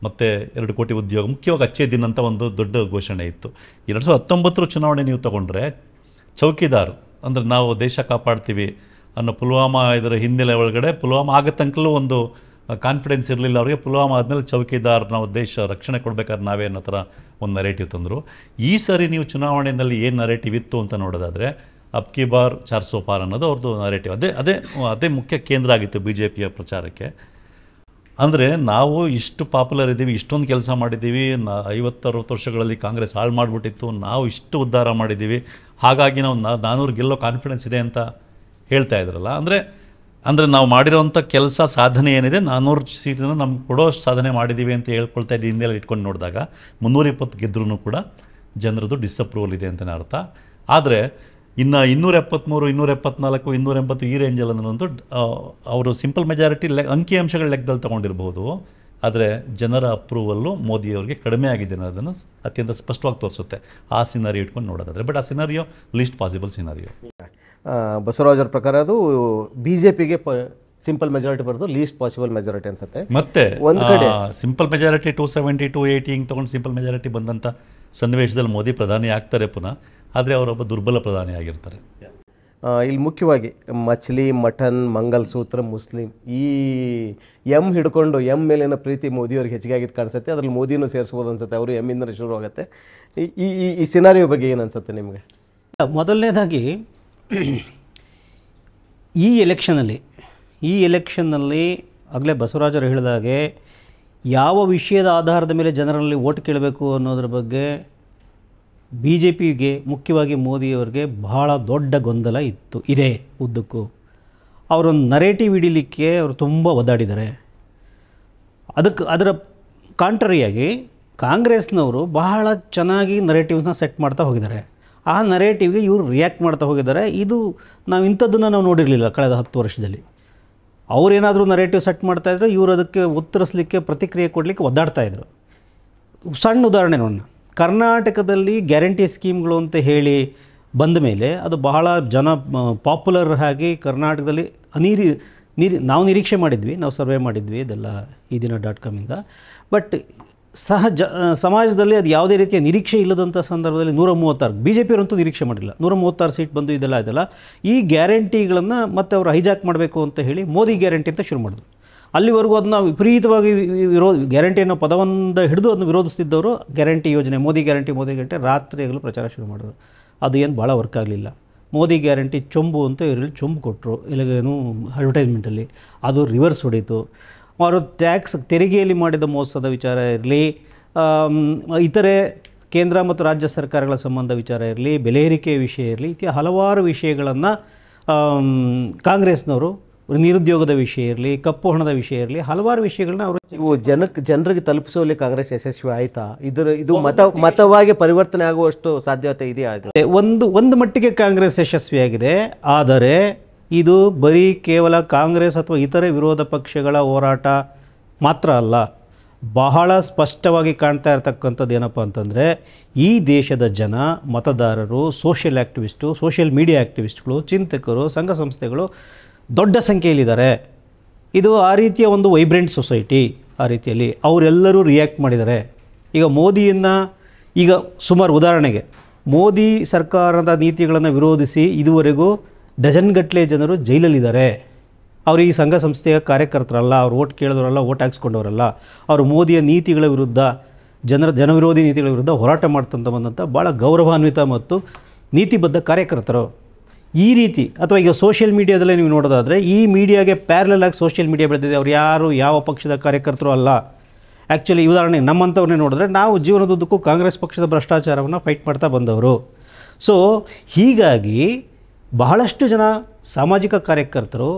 ಮತ್ತು ಎರಡು ಕೋಟಿ ಉದ್ಯೋಗ ಮುಖ್ಯವಾಗಿ ಅಚ್ಚೆ ದಿನ ಅಂತ ಒಂದು ದೊಡ್ಡ ಘೋಷಣೆ ಇತ್ತು ಎರಡು ಸಾವಿರದ ಹತ್ತೊಂಬತ್ತರ ಚುನಾವಣೆ ನೀವು ತಗೊಂಡ್ರೆ ಚೌಕಿದಾರು ಅಂದರೆ ನಾವು ದೇಶ ಕಾಪಾಡ್ತೀವಿ ಅನ್ನೋ ಪುಲ್ವಾಮಾ ಇದರ ಹಿನ್ನೆಲೆ ಒಳಗಡೆ ಪುಲ್ವಾಮಾ ಆಗ ತನಕಲೂ ಒಂದು ಕಾನ್ಫಿಡೆನ್ಸ್ ಇರಲಿಲ್ಲ ಅವರಿಗೆ ಪುಲ್ವಾಮಾ ಆದಮೇಲೆ ಚೌಕಿದಾರ್ನ ದೇಶ ರಕ್ಷಣೆ ಕೊಡಬೇಕಾದ್ರೆ ನಾವೇ ಅನ್ನೋ ಥರ ಒಂದು ನರೇಟಿವ್ ತಂದರು ಈ ಸರಿ ನೀವು ಚುನಾವಣೆಯಲ್ಲಿ ಏನು ನರೇಟಿವ್ ಇತ್ತು ಅಂತ ನೋಡೋದಾದರೆ ಅಬ್ಕಿ ಬಾರ್ ಚಾರ್ ಅನ್ನೋದು ಅವ್ರದ್ದು ನರೇಟಿವ್ ಅದೇ ಅದೇ ಅದೇ ಮುಖ್ಯ ಕೇಂದ್ರ ಆಗಿತ್ತು ಬಿ ಜೆ ಪಿಯ ಪ್ರಚಾರಕ್ಕೆ ಅಂದರೆ ನಾವು ಇಷ್ಟು ಪಾಪ್ಯುಲರ್ ಇದ್ದೀವಿ ಇಷ್ಟೊಂದು ಕೆಲಸ ಮಾಡಿದ್ದೀವಿ ನಾ ಐವತ್ತರವತ್ತು ವರ್ಷಗಳಲ್ಲಿ ಕಾಂಗ್ರೆಸ್ ಹಾಳು ಮಾಡಿಬಿಟ್ಟಿತ್ತು ನಾವು ಇಷ್ಟು ಉದ್ಧಾರ ಮಾಡಿದ್ದೀವಿ ಹಾಗಾಗಿ ನಾವು ನಾನೂರು ಗೆಲ್ಲೋ ಕಾನ್ಫಿಡೆನ್ಸ್ ಇದೆ ಅಂತ ಹೇಳ್ತಾ ಇದ್ರಲ್ಲ ಅಂದರೆ ಅಂದರೆ ನಾವು ಮಾಡಿರೋವಂಥ ಕೆಲಸ ಸಾಧನೆ ಏನಿದೆ ನಾನ್ನೂರು ಸೀಟನ್ನು ನಮ್ಗೆ ಕೊಡೋ ಸಾಧನೆ ಮಾಡಿದ್ದೀವಿ ಅಂತ ಹೇಳ್ಕೊಳ್ತಾ ಇದ್ದೀವಿ ಹಿಂದೆಲ್ಲ ಇಟ್ಕೊಂಡು ನೋಡಿದಾಗ ಮುನ್ನೂರ ಇಪ್ಪತ್ತು ಗೆದ್ರೂ ಕೂಡ ಜನರದ್ದು ಡಿಸಪ್ರೂವಲ್ ಇದೆ ಅಂತಲೇ ಅರ್ಥ ಆದರೆ ಇನ್ನು ಇನ್ನೂರ ಎಪ್ಪತ್ತ್ಮೂರು ಇನ್ನೂರ ಎಪ್ಪತ್ನಾಲ್ಕು ಇನ್ನೂರ ಎಂಬತ್ತು ಈ ರೇಂಜಲ್ಲಿ ಅನ್ನೋದು ಅವರು ಸಿಂಪಲ್ ಮೆಜಾರಿಟಿ ಲೆ ಅಂಕಿಅಂಶಗಳ ಲೆಕ್ಕದಲ್ಲಿ ತೊಗೊಂಡಿರ್ಬೋದು ಆದರೆ ಜನರ ಅಪ್ರೂವಲ್ಲು ಮೋದಿಯವರಿಗೆ ಕಡಿಮೆ ಆಗಿದೆ ಅನ್ನೋದನ್ನು ಅತ್ಯಂತ ಸ್ಪಷ್ಟವಾಗಿ ತೋರಿಸುತ್ತೆ ಆ ಸಿನಾರಿಯೋ ಇಟ್ಕೊಂಡು ನೋಡೋದಾದರೆ ಬಟ್ ಆ ಸಿನಾರಿಯೋ ಲೀಸ್ಟ್ ಪಾಸಿಬಲ್ ಸಿನಾರಿಯೋ ಬಸವರಾಜರ ಪ್ರಕಾರ ಅದು ಬಿ ಜೆ ಪಿಗೆ ಸಿಂಪಲ್ ಮೆಜಾರಿಟಿ ಬರೋದು ಲೀಸ್ಟ್ ಪಾಸಿಬಲ್ ಮೆಜಾರಿಟಿ ಅನ್ಸುತ್ತೆ ಮತ್ತೆ ಒಂದು ಕಡೆ simple majority two seventy to eighty ಹಿಂಗೆ ತೊಗೊಂಡು ಸಿಂಪಲ್ ಮೆಜಾರಿಟಿ ಬಂದಂಥ ಸನ್ನಿವೇಶದಲ್ಲಿ ಮೋದಿ ಪ್ರಧಾನಿ ಆಗ್ತಾರೆ ಪುನಃ ಆದರೆ ಅವರೊಬ್ಬ ದುರ್ಬಲ ಪ್ರಧಾನಿ ಆಗಿರ್ತಾರೆ ಇಲ್ಲಿ ಮುಖ್ಯವಾಗಿ ಮಚ್ಲಿ ಮಟನ್ ಸೂತ್ರ ಮುಸ್ಲಿಂ ಈ ಎಮ್ ಹಿಡ್ಕೊಂಡು ಎಮ್ ಮೇಲಿನ ಪ್ರೀತಿ ಮೋದಿಯವ್ರಿಗೆ ಹೆಚ್ಚಿಗೆ ಆಗಿದ್ದು ಕಾಣಿಸುತ್ತೆ ಅದರಲ್ಲಿ ಮೋದಿನೂ ಸೇರಿಸ್ಬೋದು ಅನ್ಸುತ್ತೆ ಅವರು ಎಮ್ಮಿಂದ ಶುರು ಆಗುತ್ತೆ ಈ ಈ ಈ ಸಿನಾರಿಯೋ ಬಗ್ಗೆ ಏನು ಅನ್ಸುತ್ತೆ ನಿಮಗೆ ಮೊದಲನೇದಾಗಿ ಈ ಎಲೆಕ್ಷನಲ್ಲಿ ಈ ಎಲೆಕ್ಷನ್ನಲ್ಲಿ ಆಗಲೇ ಬಸವರಾಜರು ಹೇಳಿದಾಗೆ ಯಾವ ವಿಷಯದ ಆಧಾರದ ಮೇಲೆ ಜನರಲ್ಲಿ ಓಟ್ ಕೇಳಬೇಕು ಅನ್ನೋದ್ರ ಬಗ್ಗೆ ಬಿ ಜೆ ಪಿಗೆ ಮುಖ್ಯವಾಗಿ ಮೋದಿಯವರಿಗೆ ಬಹಳ ದೊಡ್ಡ ಗೊಂದಲ ಇತ್ತು ಇದೆ ಉದ್ದಕ್ಕೂ ಅವರೊಂದು ನರೇಟಿವ್ ಹಿಡಿಲಿಕ್ಕೆ ಅವರು ತುಂಬ ಒದ್ದಾಡಿದ್ದಾರೆ ಅದಕ್ಕೆ ಅದರ ಕಾಂಟ್ರರಿಯಾಗಿ ಕಾಂಗ್ರೆಸ್ನವರು ಬಹಳ ಚೆನ್ನಾಗಿ ನರೇಟಿವ್ಸ್ನ ಸೆಟ್ ಮಾಡ್ತಾ ಹೋಗಿದ್ದಾರೆ ಆ ನರೇಟಿವ್ಗೆ ಇವರು ರಿಯಾಕ್ಟ್ ಮಾಡ್ತಾ ಹೋಗಿದ್ದಾರೆ ಇದು ನಾವು ಇಂಥದ್ದನ್ನು ನಾವು ನೋಡಿರಲಿಲ್ಲ ಕಳೆದ ಹತ್ತು ವರ್ಷದಲ್ಲಿ ಅವರೇನಾದರೂ ನರೇಟಿವ್ ಸೆಟ್ ಮಾಡ್ತಾಯಿದ್ರು ಇವರು ಅದಕ್ಕೆ ಉತ್ತರಿಸಲಿಕ್ಕೆ ಪ್ರತಿಕ್ರಿಯೆ ಕೊಡಲಿಕ್ಕೆ ಒದ್ದಾಡ್ತಾಯಿದ್ರು ಸಣ್ಣ ಉದಾಹರಣೆ ನೋಡೋಣ ಕರ್ನಾಟಕದಲ್ಲಿ ಗ್ಯಾರಂಟಿ ಸ್ಕೀಮ್ಗಳು ಅಂತ ಹೇಳಿ ಬಂದ ಮೇಲೆ ಅದು ಬಹಳ ಜನ ಪಾಪ್ಯುಲರ್ ಆಗಿ ಕರ್ನಾಟಕದಲ್ಲಿ ಅನೀರಿ ನೀರಿ ನಾವು ನಿರೀಕ್ಷೆ ಮಾಡಿದ್ವಿ ನಾವು ಸರ್ವೆ ಮಾಡಿದ್ವಿ ಇದೆಲ್ಲ ಈ ದಿನ ಡಾಟ್ ಕಾಮಿಂದ ಬಟ್ ಸಹ ಜ ಸಮಾಜದಲ್ಲಿ ಅದು ಯಾವುದೇ ರೀತಿಯ ನಿರೀಕ್ಷೆ ಇಲ್ಲದಂಥ ಸಂದರ್ಭದಲ್ಲಿ ನೂರ ಮೂವತ್ತಾರು ಬಿ ಜೆ ಪಿಯವರಂತೂ ನಿರೀಕ್ಷೆ ಮಾಡಿಲ್ಲ ನೂರ ಮೂವತ್ತಾರು ಸೀಟ್ ಬಂದು ಇದೆಲ್ಲ ಇದೆಲ್ಲ ಈ ಗ್ಯಾರಂಟಿಗಳನ್ನು ಮತ್ತೆ ಅವರು ಹೈಜಾಕ್ ಮಾಡಬೇಕು ಅಂತ ಹೇಳಿ ಮೋದಿ ಗ್ಯಾರಂಟಿ ಅಂತ ಶುರು ಮಾಡಿದ್ರು ಅಲ್ಲಿವರೆಗೂ ಅದನ್ನ ವಿಪರೀತವಾಗಿ ವಿರೋ ಗ್ಯಾರಂಟಿ ಅನ್ನೋ ಪದವನ್ನು ಹಿಡಿದು ಅದನ್ನು ವಿರೋಧಿಸ್ತಿದ್ದವರು ಗ್ಯಾರಂಟಿ ಯೋಜನೆ ಮೋದಿ ಗ್ಯಾರಂಟಿ ಮೋದಿ ಗ್ಯಾರಂಟಿ ಆಗಲು ಪ್ರಚಾರ ಶುರು ಮಾಡಿದ್ರು ಅದು ಏನು ಭಾಳ ವರ್ಕ್ ಆಗಲಿಲ್ಲ ಮೋದಿ ಗ್ಯಾರಂಟಿ ಚೊಂಬು ಅಂತ ಇವರಲ್ಲಿ ಚೊಂಬು ಕೊಟ್ಟರು ಇಲ್ಲಗೇನು ಅಡ್ವರ್ಟೈಸ್ಮೆಂಟಲ್ಲಿ ಅದು ರಿವರ್ಸ್ ಹೊಡೀತು ಅವರು ಟ್ಯಾಕ್ಸ್ ತೆರಿಗೆಯಲ್ಲಿ ಮಾಡಿದ ಮೋಸದ ವಿಚಾರ ಇರಲಿ ಇತರೆ ಕೇಂದ್ರ ಮತ್ತು ರಾಜ್ಯ ಸರ್ಕಾರಗಳ ಸಂಬಂಧ ವಿಚಾರ ಇರಲಿ ಬೆಲೆ ಏರಿಕೆ ವಿಷಯ ಇರಲಿ ಇತ್ಯ ಹಲವಾರು ವಿಷಯಗಳನ್ನು ಕಾಂಗ್ರೆಸ್ನವರು ನಿರುದ್ಯೋಗದ ವಿಷಯ ಇರಲಿ ಕಪ್ಪು ಹಣದ ವಿಷಯ ಇರಲಿ ಹಲವಾರು ವಿಷಯಗಳನ್ನ ಅವರು ಇವು ಜನಕ್ಕೆ ಜನರಿಗೆ ತಲುಪಿಸುವಲ್ಲಿ ಕಾಂಗ್ರೆಸ್ ಯಶಸ್ವಿ ಆಯಿತಾ ಇದರ ಇದು ಮತ ಮತವಾಗಿ ಪರಿವರ್ತನೆ ಆಗುವಷ್ಟು ಸಾಧ್ಯತೆ ಇದೆಯಾ ಒಂದು ಒಂದು ಮಟ್ಟಿಗೆ ಕಾಂಗ್ರೆಸ್ ಯಶಸ್ವಿಯಾಗಿದೆ ಆದರೆ ಇದು ಬರೀ ಕೇವಲ ಕಾಂಗ್ರೆಸ್ ಅಥವಾ ಇತರೆ ವಿರೋಧ ಪಕ್ಷಗಳ ಹೋರಾಟ ಮಾತ್ರ ಅಲ್ಲ ಬಹಳ ಸ್ಪಷ್ಟವಾಗಿ ಕಾಣ್ತಾ ಇರತಕ್ಕಂಥದ್ದು ಏನಪ್ಪ ಅಂತಂದರೆ ಈ ದೇಶದ ಜನ ಮತದಾರರು ಸೋಷಿಯಲ್ ಆ್ಯಕ್ಟಿವಿಸ್ಟು ಸೋಷಿಯಲ್ ಮೀಡಿಯಾ ಆ್ಯಕ್ಟಿವಿಸ್ಟ್ಗಳು ಚಿಂತಕರು ಸಂಘ ಸಂಸ್ಥೆಗಳು ದೊಡ್ಡ ಸಂಖ್ಯೆಯಲ್ಲಿದ್ದಾರೆ ಇದು ಆ ರೀತಿಯ ಒಂದು ವೈಬ್ರೆಂಟ್ ಸೊಸೈಟಿ ಆ ರೀತಿಯಲ್ಲಿ ಅವರೆಲ್ಲರೂ ರಿಯಾಕ್ಟ್ ಮಾಡಿದ್ದಾರೆ ಈಗ ಮೋದಿಯನ್ನು ಈಗ ಸುಮಾರು ಉದಾಹರಣೆಗೆ ಮೋದಿ ಸರ್ಕಾರದ ನೀತಿಗಳನ್ನು ವಿರೋಧಿಸಿ ಇದುವರೆಗೂ ಡಜನ್ ಗಟ್ಟಲೆ ಜನರು ಜೈಲಲ್ಲಿದ್ದಾರೆ ಅವರು ಈ ಸಂಘ ಸಂಸ್ಥೆಯ ಕಾರ್ಯಕರ್ತರಲ್ಲ ಅವ್ರು ಓಟ್ ಕೇಳಿದವರಲ್ಲ ಓಟ್ ಹಾಕ್ಸ್ಕೊಂಡವರಲ್ಲ ಅವರು ಮೋದಿಯ ನೀತಿಗಳ ವಿರುದ್ಧ ಜನರ ಜನವಿರೋಧಿ ನೀತಿಗಳ ವಿರುದ್ಧ ಹೋರಾಟ ಮಾಡ್ತಂತ ಬಂದಂಥ ಭಾಳ ಗೌರವಾನ್ವಿತ ಮತ್ತು ನೀತಿಬದ್ಧ ಕಾರ್ಯಕರ್ತರು ಈ ರೀತಿ ಅಥವಾ ಈಗ ಸೋಷಿಯಲ್ ಮೀಡಿಯಾದಲ್ಲೇ ನೀವು ನೋಡೋದಾದರೆ ಈ ಮೀಡಿಯಾಗೆ ಪ್ಯಾರಲಲ್ ಆಗಿ ಸೋಷಿಯಲ್ ಮೀಡಿಯಾ ಬೆಳೆದಿದೆ ಅವ್ರು ಯಾರು ಯಾವ ಪಕ್ಷದ ಕಾರ್ಯಕರ್ತರು ಅಲ್ಲ ಆ್ಯಕ್ಚುಲಿ ಉದಾಹರಣೆ ನಮ್ಮಂಥವ್ರನ್ನೇ ನೋಡಿದ್ರೆ ನಾವು ಜೀವನದುದ್ದಕ್ಕೂ ಕಾಂಗ್ರೆಸ್ ಪಕ್ಷದ ಭ್ರಷ್ಟಾಚಾರವನ್ನು ಫೈಟ್ ಮಾಡ್ತಾ ಬಂದವರು ಸೊ ಹೀಗಾಗಿ ಬಹಳಷ್ಟು ಜನ ಸಾಮಾಜಿಕ ಕಾರ್ಯಕರ್ತರು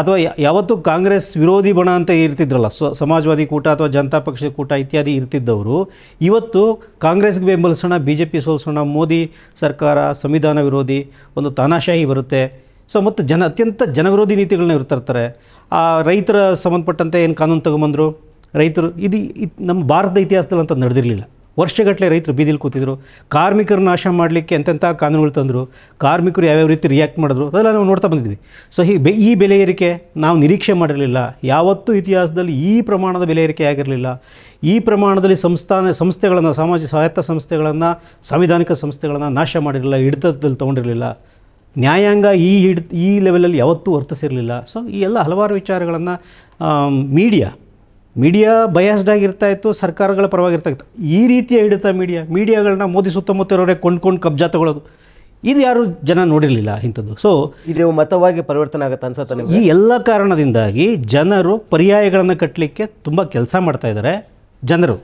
ಅಥವಾ ಯಾವತ್ತೂ ಕಾಂಗ್ರೆಸ್ ವಿರೋಧಿ ಬಣ ಅಂತ ಇರ್ತಿದ್ರಲ್ಲ ಸ್ವ ಸಮಾಜವಾದಿ ಕೂಟ ಅಥವಾ ಜನತಾ ಪಕ್ಷದ ಕೂಟ ಇತ್ಯಾದಿ ಇರ್ತಿದ್ದವರು ಇವತ್ತು ಕಾಂಗ್ರೆಸ್ಗೆ ಬೆಂಬಲಿಸೋಣ ಬಿ ಜೆ ಪಿ ಸೋಲಿಸೋಣ ಮೋದಿ ಸರ್ಕಾರ ಸಂವಿಧಾನ ವಿರೋಧಿ ಒಂದು ತಾನಾಶಾಹಿ ಬರುತ್ತೆ ಸೊ ಮತ್ತು ಜನ ಅತ್ಯಂತ ಜನವಿರೋಧಿ ನೀತಿಗಳನ್ನ ಇರ್ತಿರ್ತಾರೆ ಆ ರೈತರ ಸಂಬಂಧಪಟ್ಟಂತೆ ಏನು ಕಾನೂನು ತಗೊಂಬಂದರು ರೈತರು ಇದು ನಮ್ಮ ಭಾರತದ ಇತಿಹಾಸದಲ್ಲಿ ಅಂತ ನಡೆದಿರಲಿಲ್ಲ ವರ್ಷಗಟ್ಟಲೆ ರೈತರು ಬೀದಿಲಿ ಕೂತಿದ್ರು ಕಾರ್ಮಿಕರು ನಾಶ ಮಾಡಲಿಕ್ಕೆ ಎಂತೆಂಥ ಕಾನೂನುಗಳು ತಂದರು ಕಾರ್ಮಿಕರು ಯಾವ್ಯಾವ ರೀತಿ ರಿಯಾಕ್ಟ್ ಮಾಡಿದ್ರು ಅದೆಲ್ಲ ನಾವು ನೋಡ್ತಾ ಬಂದಿದ್ವಿ ಸೊ ಈ ಬೆ ಈ ಬೆಲೆ ಏರಿಕೆ ನಾವು ನಿರೀಕ್ಷೆ ಮಾಡಿರಲಿಲ್ಲ ಯಾವತ್ತೂ ಇತಿಹಾಸದಲ್ಲಿ ಈ ಪ್ರಮಾಣದ ಬೆಲೆ ಏರಿಕೆ ಆಗಿರಲಿಲ್ಲ ಈ ಪ್ರಮಾಣದಲ್ಲಿ ಸಂಸ್ಥಾನ ಸಂಸ್ಥೆಗಳನ್ನು ಸಮಾಜ ಸ್ವಾಯತ್ತ ಸಂಸ್ಥೆಗಳನ್ನು ಸಂವಿಧಾನಿಕ ಸಂಸ್ಥೆಗಳನ್ನು ನಾಶ ಮಾಡಿರಲಿಲ್ಲ ಹಿಡಿತದಲ್ಲಿ ತೊಗೊಂಡಿರಲಿಲ್ಲ ನ್ಯಾಯಾಂಗ ಈ ಹಿಡ್ ಈ ಲೆವೆಲಲ್ಲಿ ಯಾವತ್ತೂ ವರ್ತಿಸಿರಲಿಲ್ಲ ಸೊ ಈ ಎಲ್ಲ ಹಲವಾರು ವಿಚಾರಗಳನ್ನು ಮೀಡಿಯಾ ಮೀಡಿಯಾ ಬಯಸ್ಡ್ ಇರ್ತಾ ಇತ್ತು ಸರ್ಕಾರಗಳ ಪರವಾಗಿ ಇರ್ತಾ ಇತ್ತು ಈ ರೀತಿಯ ಹಿಡಿತ ಮೀಡಿಯಾ ಮೀಡಿಯಾಗಳನ್ನ ಮೋದಿ ಸುತ್ತಮುತ್ತ ಇರೋರೆ ಕೊಂಡ್ಕೊಂಡು ಕಬ್ಜಾ ತಗೊಳ್ಳೋದು ಇದು ಯಾರು ಜನ ನೋಡಿರಲಿಲ್ಲ ಇಂಥದ್ದು ಸೊ ಇದು ಮತವಾಗಿ ಪರಿವರ್ತನೆ ಆಗುತ್ತೆ ಅನ್ಸುತ್ತೆ ಈ ಎಲ್ಲ ಕಾರಣದಿಂದಾಗಿ ಜನರು ಪರ್ಯಾಯಗಳನ್ನು ಕಟ್ಟಲಿಕ್ಕೆ ತುಂಬ ಕೆಲಸ ಮಾಡ್ತಾ ಇದ್ದಾರೆ ಜನರು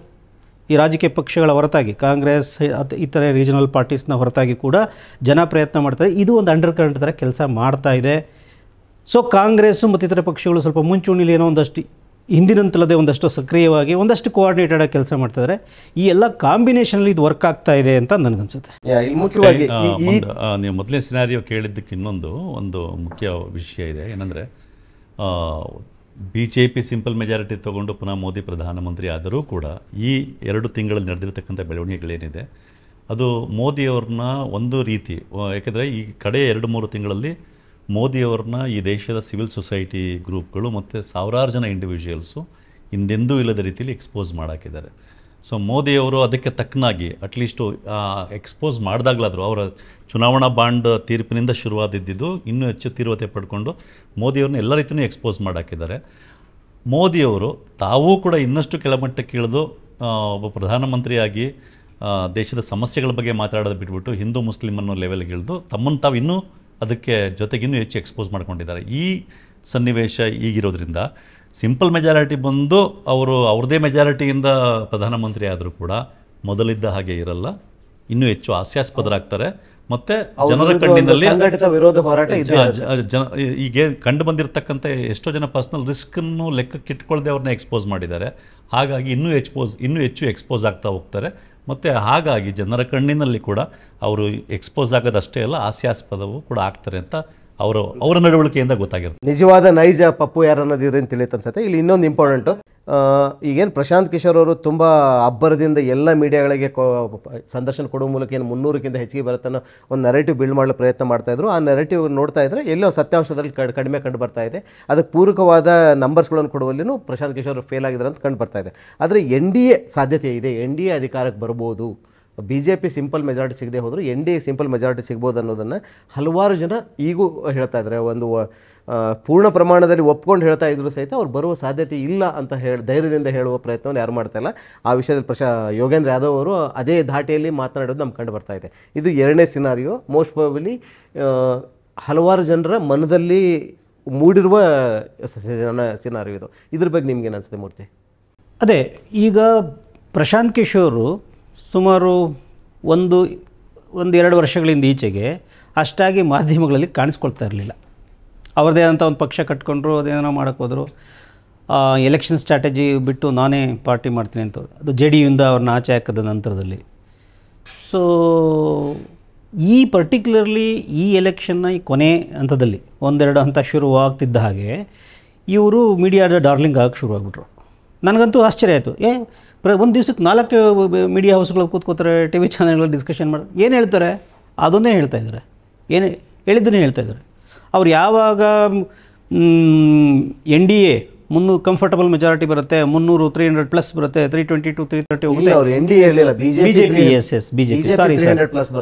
ಈ ರಾಜಕೀಯ ಪಕ್ಷಗಳ ಹೊರತಾಗಿ ಕಾಂಗ್ರೆಸ್ ಇತರೆ ರೀಜನಲ್ ಪಾರ್ಟೀಸ್ನ ಹೊರತಾಗಿ ಕೂಡ ಜನ ಪ್ರಯತ್ನ ಮಾಡ್ತಾರೆ ಇದು ಒಂದು ಅಂಡರ್ ಕರೆಂಟ್ ಥರ ಕೆಲಸ ಮಾಡ್ತಾ ಇದೆ ಸೊ ಕಾಂಗ್ರೆಸ್ಸು ಮತ್ತು ಇತರ ಪಕ್ಷಗಳು ಸ್ವಲ್ಪ ಮುಂಚೂಣಿಲಿ ಏನೋ ಒಂದಷ್ಟು ಹಿಂದಿನಂತಲ್ಲದೆ ಒಂದಷ್ಟು ಸಕ್ರಿಯವಾಗಿ ಒಂದಷ್ಟು ಕೋಆರ್ಡಿನೇಟೆಡ್ ಆಗಿ ಕೆಲಸ ಮಾಡ್ತಿದ್ದಾರೆ ಈ ಎಲ್ಲ ಅಲ್ಲಿ ಇದು ವರ್ಕ್ ಆಗ್ತಾ ಇದೆ ಅಂತ ನನಗನ್ಸುತ್ತೆ ಮುಖ್ಯವಾಗಿ ನೀವು ಮೊದಲನೇ ಸಿನಾರಿಯೋ ಕೇಳಿದ್ದಕ್ಕೆ ಇನ್ನೊಂದು ಒಂದು ಮುಖ್ಯ ವಿಷಯ ಇದೆ ಏನಂದರೆ B J P simple majority ತಗೊಂಡು ಪುನಃ ಮೋದಿ ಪ್ರಧಾನಮಂತ್ರಿ ಆದರೂ ಕೂಡ ಈ ಎರಡು ತಿಂಗಳಲ್ಲಿ ನಡೆದಿರತಕ್ಕಂಥ ಬೆಳವಣಿಗೆಗಳೇನಿದೆ ಅದು ಮೋದಿಯವ್ರನ್ನ ಒಂದು ರೀತಿ ಯಾಕೆಂದರೆ ಈ ಕಡೆಯ ಎರಡು ಮೂರು ತಿಂಗಳಲ್ಲಿ ಮೋದಿಯವ್ರನ್ನ ಈ ದೇಶದ ಸಿವಿಲ್ ಸೊಸೈಟಿ ಗ್ರೂಪ್ಗಳು ಮತ್ತು ಸಾವಿರಾರು ಜನ ಇಂಡಿವಿಜುವಲ್ಸು ಹಿಂದೆಂದೂ ಇಲ್ಲದ ರೀತಿಯಲ್ಲಿ ಎಕ್ಸ್ಪೋಸ್ ಮಾಡಾಕಿದ್ದಾರೆ ಸೊ ಮೋದಿಯವರು ಅದಕ್ಕೆ ತಕ್ಕನಾಗಿ ಅಟ್ಲೀಸ್ಟು ಎಕ್ಸ್ಪೋಸ್ ಮಾಡಿದಾಗಲಾದರೂ ಅವರ ಚುನಾವಣಾ ಬಾಂಡ್ ತೀರ್ಪಿನಿಂದ ಶುರುವಾದಿದ್ದು ಇನ್ನೂ ಹೆಚ್ಚು ತೀವ್ರತೆ ಪಡ್ಕೊಂಡು ಮೋದಿಯವ್ರನ್ನ ಎಲ್ಲ ರೀತಿಯೂ ಎಕ್ಸ್ಪೋಸ್ ಮಾಡಾಕಿದ್ದಾರೆ ಮೋದಿಯವರು ತಾವೂ ಕೂಡ ಇನ್ನಷ್ಟು ಕೆಳಮಟ್ಟಕ್ಕೆ ಇಳಿದು ಒಬ್ಬ ಪ್ರಧಾನಮಂತ್ರಿಯಾಗಿ ದೇಶದ ಸಮಸ್ಯೆಗಳ ಬಗ್ಗೆ ಮಾತಾಡೋದು ಬಿಟ್ಬಿಟ್ಟು ಹಿಂದೂ ಮುಸ್ಲಿಮ್ ಅನ್ನೋ ಲೆವೆಲ್ಗೆ ಇಳಿದು ತಮ್ಮನ್ನು ತಾವು ಇನ್ನೂ ಅದಕ್ಕೆ ಜೊತೆಗಿನ್ನೂ ಹೆಚ್ಚು ಎಕ್ಸ್ಪೋಸ್ ಮಾಡ್ಕೊಂಡಿದ್ದಾರೆ ಈ ಸನ್ನಿವೇಶ ಈಗಿರೋದ್ರಿಂದ ಸಿಂಪಲ್ ಮೆಜಾರಿಟಿ ಬಂದು ಅವರು ಅವ್ರದೇ ಮೆಜಾರಿಟಿಯಿಂದ ಪ್ರಧಾನಮಂತ್ರಿ ಆದರೂ ಕೂಡ ಮೊದಲಿದ್ದ ಹಾಗೆ ಇರಲ್ಲ ಇನ್ನೂ ಹೆಚ್ಚು ಹಾಸ್ಯಾಸ್ಪದರಾಗ್ತಾರೆ ಮತ್ತೆ ಜನರ ಕಣ್ಣಿನಲ್ಲಿ ವಿರೋಧ ಹೋರಾಟ ಜನ ಈಗ ಕಂಡು ಬಂದಿರತಕ್ಕಂಥ ಎಷ್ಟೋ ಜನ ಪರ್ಸನಲ್ ರಿಸ್ಕನ್ನು ಇಟ್ಕೊಳ್ಳದೆ ಅವ್ರನ್ನ ಎಕ್ಸ್ಪೋಸ್ ಮಾಡಿದ್ದಾರೆ ಹಾಗಾಗಿ ಇನ್ನೂ ಎಕ್ಸ್ಪೋಸ್ ಇನ್ನೂ ಹೆಚ್ಚು ಎಕ್ಸ್ಪೋಸ್ ಆಗ್ತಾ ಹೋಗ್ತಾರೆ ಮತ್ತು ಹಾಗಾಗಿ ಜನರ ಕಣ್ಣಿನಲ್ಲಿ ಕೂಡ ಅವರು ಎಕ್ಸ್ಪೋಸ್ ಆಗೋದಷ್ಟೇ ಅಲ್ಲ ಹಾಸ್ಯಾಸ್ಪದವು ಕೂಡ ಆಗ್ತಾರೆ ಅಂತ ಅವರು ಅವರ ನಡವಳಿಕೆಯಿಂದ ಗೊತ್ತಾಗಿರುತ್ತೆ ನಿಜವಾದ ನೈಜ ಪಪ್ಪು ಯಾರು ಅನ್ನೋದು ಇದರಿಂದ ತಿಳಿಯುತ್ತೆ ಅನ್ಸುತ್ತೆ ಇಲ್ಲಿ ಇನ್ನೊಂದು ಇಂಪಾರ್ಟೆಂಟು ಈಗೇನು ಪ್ರಶಾಂತ್ ಕಿಶೋರ್ ಅವರು ತುಂಬ ಅಬ್ಬರದಿಂದ ಎಲ್ಲ ಮೀಡಿಯಾಗಳಿಗೆ ಸಂದರ್ಶನ ಕೊಡುವ ಮೂಲಕ ಏನು ಮುನ್ನೂರಕ್ಕಿಂತ ಹೆಚ್ಚಿಗೆ ಬರುತ್ತೆ ಅನ್ನೋ ಒಂದು ನರೇಟಿವ್ ಬಿಲ್ಡ್ ಮಾಡಲು ಪ್ರಯತ್ನ ಮಾಡ್ತಾಯಿದ್ರು ಆ ನರೇಟಿವ್ ನೋಡ್ತಾ ಇದ್ರೆ ಎಲ್ಲೋ ಸತ್ಯಾಂಶದಲ್ಲಿ ಕಡಿಮೆ ಕಂಡು ಬರ್ತಾ ಇದೆ ಅದಕ್ಕೆ ಪೂರಕವಾದ ನಂಬರ್ಸ್ಗಳನ್ನು ಕೊಡುವಲ್ಲಿನೂ ಪ್ರಶಾಂತ್ ಕಿಶೋರ್ ಫೇಲ್ ಆಗಿದ್ದಾರೆ ಅಂತ ಕಂಡು ಬರ್ತಾ ಇದೆ ಆದರೆ ಎನ್ ಡಿ ಎ ಸಾಧ್ಯತೆ ಇದೆ ಎನ್ ಡಿ ಎ ಅಧಿಕಾರಕ್ಕೆ ಬರ್ಬೋದು B J P simple majority ಸಿಗದೆ ಹೋದರೂ N D A simple majority ಸಿಗ್ಬೋದು ಅನ್ನೋದನ್ನು ಹಲವಾರು ಜನ ಈಗೂ ಹೇಳ್ತಾ ಇದ್ದಾರೆ ಒಂದು ಪೂರ್ಣ ಪ್ರಮಾಣದಲ್ಲಿ ಒಪ್ಕೊಂಡು ಹೇಳ್ತಾ ಇದ್ರು ಸಹಿತ ಅವ್ರು ಬರುವ ಸಾಧ್ಯತೆ ಇಲ್ಲ ಅಂತ ಹೇಳಿ ಧೈರ್ಯದಿಂದ ಹೇಳುವ ಪ್ರಯತ್ನವನ್ನು ಯಾರು ಮಾಡ್ತಾ ಇಲ್ಲ ಆ ವಿಷಯದಲ್ಲಿ ಪ್ರಶಾ ಯೋಗೇಂದ್ರ ಯಾದವ್ ಅವರು ಅದೇ ಧಾಟಿಯಲ್ಲಿ ಮಾತನಾಡೋದು ನಮ್ಗೆ ಕಂಡು ಬರ್ತಾ ಇದೆ ಇದು ಎರಡನೇ ಸಿನಾರಿಯೋ ಮೋಸ್ಟ್ ಪ್ರಾಬಲಿ ಹಲವಾರು ಜನರ ಮನದಲ್ಲಿ ಮೂಡಿರುವ ಸಿನಾರಿಯೋ ಇದು ಇದ್ರ ಬಗ್ಗೆ ನಿಮ್ಗೇನು ಅನಿಸುತ್ತೆ ಮೂರ್ತಿ ಅದೇ ಈಗ ಪ್ರಶಾಂತ್ ಕಿಶೋರ್ ಸುಮಾರು ಒಂದು ಒಂದು ಎರಡು ವರ್ಷಗಳಿಂದ ಈಚೆಗೆ ಅಷ್ಟಾಗಿ ಮಾಧ್ಯಮಗಳಲ್ಲಿ ಕಾಣಿಸ್ಕೊಳ್ತಾ ಇರಲಿಲ್ಲ ಅವ್ರದ್ದೇ ಆದಂಥ ಒಂದು ಪಕ್ಷ ಕಟ್ಕೊಂಡ್ರು ಅದೇನೋ ಮಾಡೋಕ್ಕೋದ್ರು ಹೋದರು ಎಲೆಕ್ಷನ್ ಸ್ಟ್ರಾಟಜಿ ಬಿಟ್ಟು ನಾನೇ ಪಾರ್ಟಿ ಮಾಡ್ತೀನಿ ಅಂತ ಅದು ಜೆ ಡಿ ಅವ್ರನ್ನ ಆಚೆ ಹಾಕಿದ ನಂತರದಲ್ಲಿ ಸೊ ಈ ಪರ್ಟಿಕ್ಯುಲರ್ಲಿ ಈ ಎಲೆಕ್ಷನ್ನ ಈ ಕೊನೆ ಹಂತದಲ್ಲಿ ಒಂದೆರಡು ಹಂತ ಶುರುವಾಗ್ತಿದ್ದ ಹಾಗೆ ಇವರು ಮೀಡಿಯಾದ ಡಾರ್ಲಿಂಗ್ ಆಗಕ್ಕೆ ಶುರುವಾಗ್ಬಿಟ್ರು ನನಗಂತೂ ಆಶ್ಚರ್ಯ ಆಯಿತು ಏ ಪ್ರ ಒಂದು ದಿವ್ಸಕ್ಕೆ ನಾಲ್ಕು ಮೀಡಿಯಾ ಹೌಸ್ಗಳು ಕೂತ್ಕೋತಾರೆ ಟಿ ವಿ ಚಾನೆಲ್ಗಳು ಡಿಸ್ಕಷನ್ ಮಾಡಿ ಏನು ಹೇಳ್ತಾರೆ ಅದನ್ನೇ ಹೇಳ್ತಾ ಇದ್ದಾರೆ ಏನು ಹೇಳಿದ್ದನ್ನೇ ಹೇಳ್ತಾ ಇದ್ದಾರೆ ಅವ್ರು ಯಾವಾಗ ಎನ್ ಡಿ ಎ ಮುನ್ನೂರು ಕಂಫರ್ಟಬಲ್ ಮೆಜಾರಿಟಿ ಬರುತ್ತೆ ಮುನ್ನೂರು ತ್ರೀ ಹಂಡ್ರೆಡ್ ಪ್ಲಸ್ ಬರುತ್ತೆ three twenty to three thirty BJP yes yes BJP sorry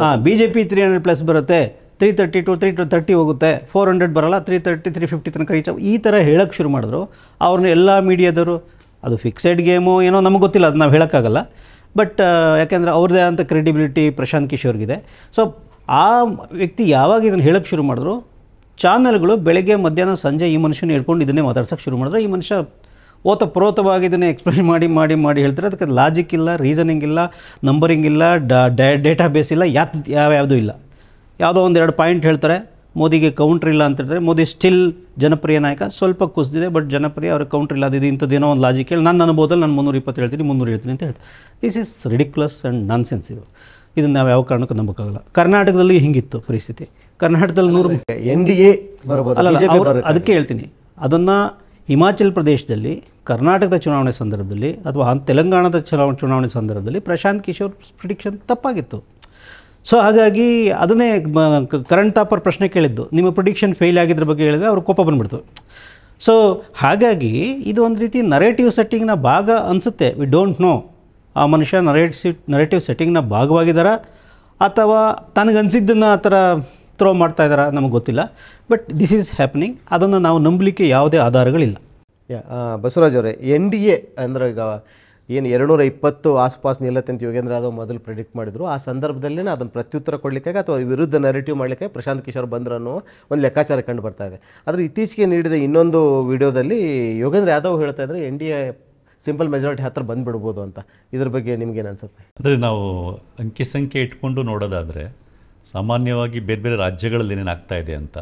ಹಾಂ ಪಿ ತ್ರೀ ಹಂಡ್ರೆಡ್ ಪ್ಲಸ್ ಬರುತ್ತೆ three thirty to three to thirty ಹೋಗುತ್ತೆ ಫೋರ್ ಹಂಡ್ರೆಡ್ ಬರಲ್ಲ ತ್ರೀ ತರ್ಟಿ ತ್ರೀ ಫಿಫ್ಟಿ ತನಕ ಈ ಥರ ಹೇಳೋಕ್ಕೆ ಶುರು ಮಾಡಿದ್ರು ಅವ್ರನ್ನ ಎಲ್ಲ ಮೀಡಿಯಾದವರು ಅದು ಫಿಕ್ಸೆಡ್ ಗೇಮು ಏನೋ ನಮಗೆ ಗೊತ್ತಿಲ್ಲ ಅದು ನಾವು ಹೇಳೋಕ್ಕಾಗಲ್ಲ ಬಟ್ ಯಾಕೆಂದರೆ ಅವ್ರದ್ದೇ ಆದಂಥ ಕ್ರೆಡಿಬಿಲಿಟಿ ಪ್ರಶಾಂತ್ ಕಿಶೋರ್ಗಿದೆ ಸೊ ಆ ವ್ಯಕ್ತಿ ಯಾವಾಗ ಇದನ್ನು ಹೇಳೋಕ್ಕೆ ಶುರು ಮಾಡಿದ್ರು ಚಾನೆಲ್ಗಳು ಬೆಳಗ್ಗೆ ಮಧ್ಯಾಹ್ನ ಸಂಜೆ ಈ ಮನುಷ್ಯನ ಹಿಡ್ಕೊಂಡು ಇದನ್ನೇ ಮಾತಾಡ್ಸೋಕ್ಕೆ ಶುರು ಮಾಡಿದ್ರು ಈ ಮನುಷ್ಯ ಓತಪ್ರೋತವಾಗಿ ಇದನ್ನೇ ಎಕ್ಸ್ಪ್ಲೈನ್ ಮಾಡಿ ಮಾಡಿ ಮಾಡಿ ಹೇಳ್ತಾರೆ ಅದಕ್ಕೆ ಲಾಜಿಕ್ ಇಲ್ಲ ರೀಸನಿಂಗ್ ಇಲ್ಲ ನಂಬರಿಂಗ್ ಇಲ್ಲ ಡೇಟಾ ಬೇಸ್ ಇಲ್ಲ ಯಾವ ಯಾವ್ಯಾವುದೂ ಇಲ್ಲ ಯಾವುದೋ ಒಂದು ಎರಡು ಪಾಯಿಂಟ್ ಹೇಳ್ತಾರೆ ಮೋದಿಗೆ ಕೌಂಟ್ರ್ ಇಲ್ಲ ಅಂತ ಹೇಳಿದ್ರೆ ಮೋದಿ ಸ್ಟಿಲ್ ಜನಪ್ರಿಯ ನಾಯಕ ಸ್ವಲ್ಪ ಕುಸಿದಿದೆ ಬಟ್ ಜನಪ್ರಿಯ ಅವ್ರ ಕೌಂಟ್ರ್ ಇಲ್ಲ ಅದಿದೆ ಇಂಥದ್ದೇನೋ ಒಂದು ಲಾಜಿಕ್ ಹೇಳಿ ನನ್ನ ಅನುಭವದಲ್ಲಿ ನಾನು ಮುನ್ನೂರು ಇಪ್ಪತ್ತು ಹೇಳ್ತೀನಿ ಮುನ್ನೂರು ಹೇಳ್ತೀನಿ ಅಂತ ಹೇಳ್ತೀನಿ this is ridiculous and nonsense ಇದು ಇದನ್ನು ನಾವು ಯಾವ ಕಾರಣಕ್ಕೂ ನಂಬಕ್ಕಾಗಲ್ಲ ಕರ್ನಾಟಕದಲ್ಲಿ ಹಿಂಗಿತ್ತು ಪರಿಸ್ಥಿತಿ ಕರ್ನಾಟಕದಲ್ಲಿ ನೂರು ಎನ್ ಡಿ ಎ ಅಲ್ಲ ಅದಕ್ಕೆ ಹೇಳ್ತೀನಿ ಅದನ್ನು ಹಿಮಾಚಲ್ ಪ್ರದೇಶದಲ್ಲಿ ಕರ್ನಾಟಕದ ಚುನಾವಣೆ ಸಂದರ್ಭದಲ್ಲಿ ಅಥವಾ ತೆಲಂಗಾಣದ ಚುನಾವಣೆ ಸಂದರ್ಭದಲ್ಲಿ ಪ್ರಶಾಂತ್ ಕಿಶೋರ್ ಪ್ರಿಡಿಕ್ಷನ್ ತಪ್ಪಾಗಿತ್ತು ಸೊ ಹಾಗಾಗಿ ಅದನ್ನೇ ಕರೆಂಟ್ ತಾಪರ್ ಪ್ರಶ್ನೆ ಕೇಳಿದ್ದು ನಿಮ್ಮ ಪ್ರಿಡಿಕ್ಷನ್ ಫೇಲ್ ಆಗಿದ್ರ ಬಗ್ಗೆ ಹೇಳಿದ್ರೆ ಅವ್ರು ಕೋಪ ಬಂದ್ಬಿಡ್ತು ಸೊ ಹಾಗಾಗಿ ಇದು ಒಂದು ರೀತಿ ನರೇಟಿವ್ ಸೆಟ್ಟಿಂಗ್ನ ಭಾಗ ಅನಿಸುತ್ತೆ ವಿ ಡೋಂಟ್ ನೋ ಆ ಮನುಷ್ಯ ನರೇಟಿವ್ ನರೇಟಿವ್ ಸೆಟ್ಟಿಂಗ್ನ ಭಾಗವಾಗಿದ್ದಾರ ಅಥವಾ ತನಗನ್ಸಿದ್ದನ್ನು ಆ ಥರ ಥ್ರೋ ಮಾಡ್ತಾ ಇದ್ದಾರಾ ನಮಗೆ ಗೊತ್ತಿಲ್ಲ ಬಟ್ ದಿಸ್ ಈಸ್ ಹ್ಯಾಪ್ನಿಂಗ್ ಅದನ್ನು ನಾವು ನಂಬಲಿಕ್ಕೆ ಯಾವುದೇ ಆಧಾರಗಳಿಲ್ಲ ಬಸವರಾಜ್ ಅವರೇ ಎನ್ ಡಿ ಎ ಅಂದರೆ ಈಗ ಏನು ಎರಡುನೂರ ಇಪ್ಪತ್ತು ಆಸ್ಪಾಸ್ ನಿಲ್ಲತ್ತೆ ಅಂತ ಯೋಗೇಂದ್ರ ಯಾದವ್ ಮೊದಲು ಪ್ರಿಡಿಕ್ಟ್ ಮಾಡಿದ್ರು ಆ ಸಂದರ್ಭದಲ್ಲಿ ಅದನ್ನು ಪ್ರತ್ಯುತ್ತರ ಕೊಡಲಿಕ್ಕೆ ಅಥವಾ ವಿರುದ್ಧ ನೆರೆಟಿವ್ ಮಾಡಲಿಕ್ಕೆ ಪ್ರಶಾಂತ್ ಕಿಶೋರ್ ಬಂದ್ರ ಅನ್ನೋ ಒಂದು ಲೆಕ್ಕಾಚಾರ ಕಂಡು ಬರ್ತಾ ಇದೆ ಆದರೆ ಇತ್ತೀಚೆಗೆ ನೀಡಿದ ಇನ್ನೊಂದು ವಿಡಿಯೋದಲ್ಲಿ ಯೋಗೇಂದ್ರ ಯಾದವ್ ಹೇಳ್ತಾ ಇದ್ದರೆ N D A simple majority ಹತ್ರ ಬಂದ್ಬಿಡ್ಬೋದು ಅಂತ ಇದ್ರ ಬಗ್ಗೆ ನಿಮ್ಗೇನು ಅನ್ಸುತ್ತೆ ಅಂದರೆ ನಾವು ಅಂಕಿ ಸಂಖ್ಯೆ ಇಟ್ಕೊಂಡು ನೋಡೋದಾದರೆ ಸಾಮಾನ್ಯವಾಗಿ ಬೇರೆ ಬೇರೆ ರಾಜ್ಯಗಳಲ್ಲಿ ಏನೇನಾಗ್ತಾ ಇದೆ ಅಂತ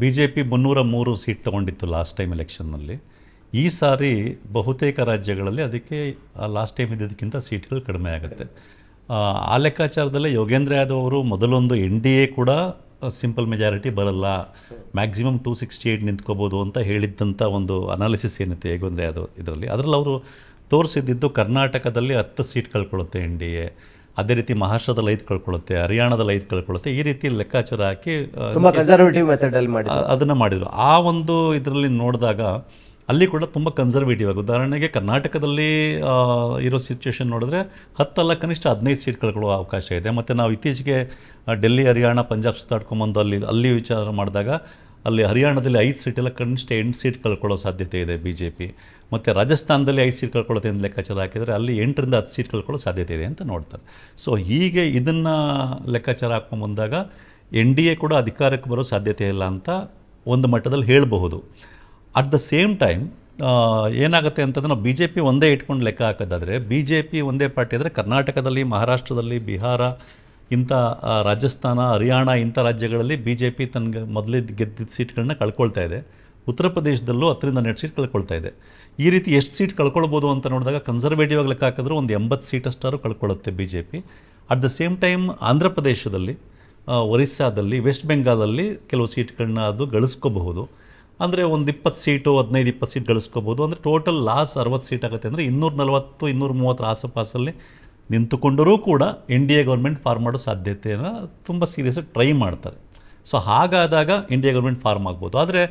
ಬಿ ಜೆ ಪಿ ಮುನ್ನೂರ ಮೂರು ಸೀಟ್ ತೊಗೊಂಡಿತ್ತು ಲಾಸ್ಟ್ ಟೈಮ್ ಎಲೆಕ್ಷನ್ನಲ್ಲಿ ಈ ಸಾರಿ ಬಹುತೇಕ ರಾಜ್ಯಗಳಲ್ಲಿ ಅದಕ್ಕೆ ಲಾಸ್ಟ್ ಟೈಮ್ ಇದ್ದದಕ್ಕಿಂತ ಸೀಟ್ಗಳು ಕಡಿಮೆ ಆಗುತ್ತೆ ಆ ಲೆಕ್ಕಾಚಾರದಲ್ಲೇ ಯೋಗೇಂದ್ರ ಯಾದವ್ ಅವರು ಮೊದಲೊಂದು ಎನ್ ಡಿ ಎ ಕೂಡ ಸಿಂಪಲ್ ಮೆಜಾರಿಟಿ ಬರಲ್ಲ ಮ್ಯಾಕ್ಸಿಮಮ್ ಟೂ ಸಿಕ್ಸ್ಟಿ ಏಯ್ಟ್ ನಿಂತ್ಕೋಬೋದು ಅಂತ ಹೇಳಿದ್ದಂಥ ಒಂದು ಅನಾಲಿಸಿಸ್ ಏನಿತ್ತು ಯೋಗೇಂದ್ರ ಯಾದವ್ ಇದರಲ್ಲಿ ಅದರಲ್ಲಿ ಅವರು ತೋರಿಸಿದ್ದು ಕರ್ನಾಟಕದಲ್ಲಿ ಹತ್ತು ಸೀಟ್ ಕಳ್ಕೊಳ್ಳುತ್ತೆ ಎನ್ ಡಿ ಎ ಅದೇ ರೀತಿ ಮಹಾರಾಷ್ಟ್ರದಲ್ಲಿ ಐದು ಕಳ್ಕೊಳ್ಳುತ್ತೆ ಹರಿಯಾಣದಲ್ಲಿ ಐದು ಕಳ್ಕೊಳ್ಳುತ್ತೆ ಈ ರೀತಿ ಲೆಕ್ಕಾಚಾರ ಹಾಕಿ ಅದನ್ನು ಮಾಡಿದರು ಆ ಒಂದು ಇದರಲ್ಲಿ ನೋಡಿದಾಗ ಅಲ್ಲಿ ಕೂಡ ತುಂಬ ಕನ್ಸರ್ವೇಟಿವ್ ಆಗಿ ಉದಾಹರಣೆಗೆ ಕರ್ನಾಟಕದಲ್ಲಿ ಇರೋ ಸಿಚುವೇಶನ್ ನೋಡಿದ್ರೆ ಹತ್ತಲ್ಲ ಕನಿಷ್ಠ ಹದಿನೈದು ಸೀಟ್ ಕಳ್ಕೊಳ್ಳೋ ಅವಕಾಶ ಇದೆ ಮತ್ತು ನಾವು ಇತ್ತೀಚೆಗೆ ಡೆಲ್ಲಿ ಹರಿಯಾಣ ಪಂಜಾಬ್ ಸುತ್ತಾಡ್ಕೊಂಬಂದು ಅಲ್ಲಿ ಅಲ್ಲಿ ವಿಚಾರ ಮಾಡಿದಾಗ ಅಲ್ಲಿ ಹರಿಯಾಣದಲ್ಲಿ ಐದು ಸೀಟೆಲ್ಲ ಕನಿಷ್ಠ ಎಂಟು ಸೀಟ್ ಕಳ್ಕೊಳ್ಳೋ ಸಾಧ್ಯತೆ ಇದೆ ಬಿ ಜೆ ಪಿ ಮತ್ತು ರಾಜಸ್ಥಾನದಲ್ಲಿ ಐದು ಸೀಟ್ ಕಳ್ಕೊಳ್ಳುತ್ತೆ ಅಂತ ಲೆಕ್ಕಾಚಾರ ಹಾಕಿದರೆ ಅಲ್ಲಿ ಎಂಟರಿಂದ ಹತ್ತು ಸೀಟ್ ಕಳ್ಕೊಳ್ಳೋ ಸಾಧ್ಯತೆ ಇದೆ ಅಂತ ನೋಡ್ತಾರೆ ಸೊ ಹೀಗೆ ಇದನ್ನು ಲೆಕ್ಕಾಚಾರ ಹಾಕ್ಕೊಂಬಂದಾಗ ಎನ್ ಡಿ ಎ ಕೂಡ ಅಧಿಕಾರಕ್ಕೆ ಬರೋ ಸಾಧ್ಯತೆ ಇಲ್ಲ ಅಂತ ಒಂದು ಮಟ್ಟದಲ್ಲಿ ಹೇಳಬಹುದು ಅಟ್ ದ ಸೇಮ್ ಟೈಮ್ ಏನಾಗುತ್ತೆ ಅಂತಂದ್ರೆ ನಾವು ಬಿ ಜೆ ಪಿ ಒಂದೇ ಇಟ್ಕೊಂಡು ಲೆಕ್ಕ ಹಾಕೋದಾದರೆ ಬಿ ಜೆ ಪಿ ಒಂದೇ ಪಾರ್ಟಿ ಆದರೆ ಕರ್ನಾಟಕದಲ್ಲಿ ಮಹಾರಾಷ್ಟ್ರದಲ್ಲಿ ಬಿಹಾರ ಇಂಥ ರಾಜಸ್ಥಾನ ಹರಿಯಾಣ ಇಂಥ ರಾಜ್ಯಗಳಲ್ಲಿ ಬಿ ಜೆ ಪಿ ತನಗೆ ಮೊದಲೇ ಗೆದ್ದಿದ್ದ ಸೀಟ್ಗಳನ್ನ ಕಳ್ಕೊಳ್ತಾ ಇದೆ ಉತ್ತರ ಪ್ರದೇಶದಲ್ಲೂ ಹತ್ತರಿಂದ ಹನ್ನೆರಡು ಸೀಟ್ ಕಳ್ಕೊಳ್ತಾ ಇದೆ ಈ ರೀತಿ ಎಷ್ಟು ಸೀಟ್ ಕಳ್ಕೊಳ್ಬೋದು ಅಂತ ನೋಡಿದಾಗ ಕನ್ಸರ್ವೇಟಿವ್ ಆಗಿ ಲೆಕ್ಕ ಹಾಕಿದ್ರೆ ಒಂದು ಎಂಬತ್ತು ಸೀಟಷ್ಟಾರು ಕಳ್ಕೊಳ್ಳುತ್ತೆ B J P at the same time Andhra ಪ್ರದೇಶದಲ್ಲಿ ಒರಿಸ್ಸಾದಲ್ಲಿ ವೆಸ್ಟ್ ಬೆಂಗಾಲಲ್ಲಿ ಕೆಲವು ಸೀಟ್ಗಳನ್ನ ಅದು ಗಳಿಸ್ಕೋಬಹುದು ಅಂದರೆ ಒಂದು ಇಪ್ಪತ್ತು ಸೀಟು ಹದಿನೈದು ಇಪ್ಪತ್ತು ಸೀಟ್ ಗಳಿಸ್ಕೋಬೋದು ಅಂದರೆ ಟೋಟಲ್ ಲಾಸ್ ಅರವತ್ತು ಸೀಟ್ ಆಗುತ್ತೆ ಅಂದರೆ ಇನ್ನೂರ ನಲವತ್ತು ಇನ್ನೂರ ಮೂವತ್ತರ ಆಸುಪಾಸಲ್ಲಿ ನಿಂತುಕೊಂಡರೂ ಕೂಡ N D A government form ಮಾಡೋ ಸಾಧ್ಯತೆಯನ್ನು ತುಂಬ ಸೀರಿಯಸ್ಸಾಗಿ ಟ್ರೈ ಮಾಡ್ತಾರೆ ಸೊ ಹಾಗಾದಾಗ N D A government form ಆಗ್ಬೋದು ಆದರೆ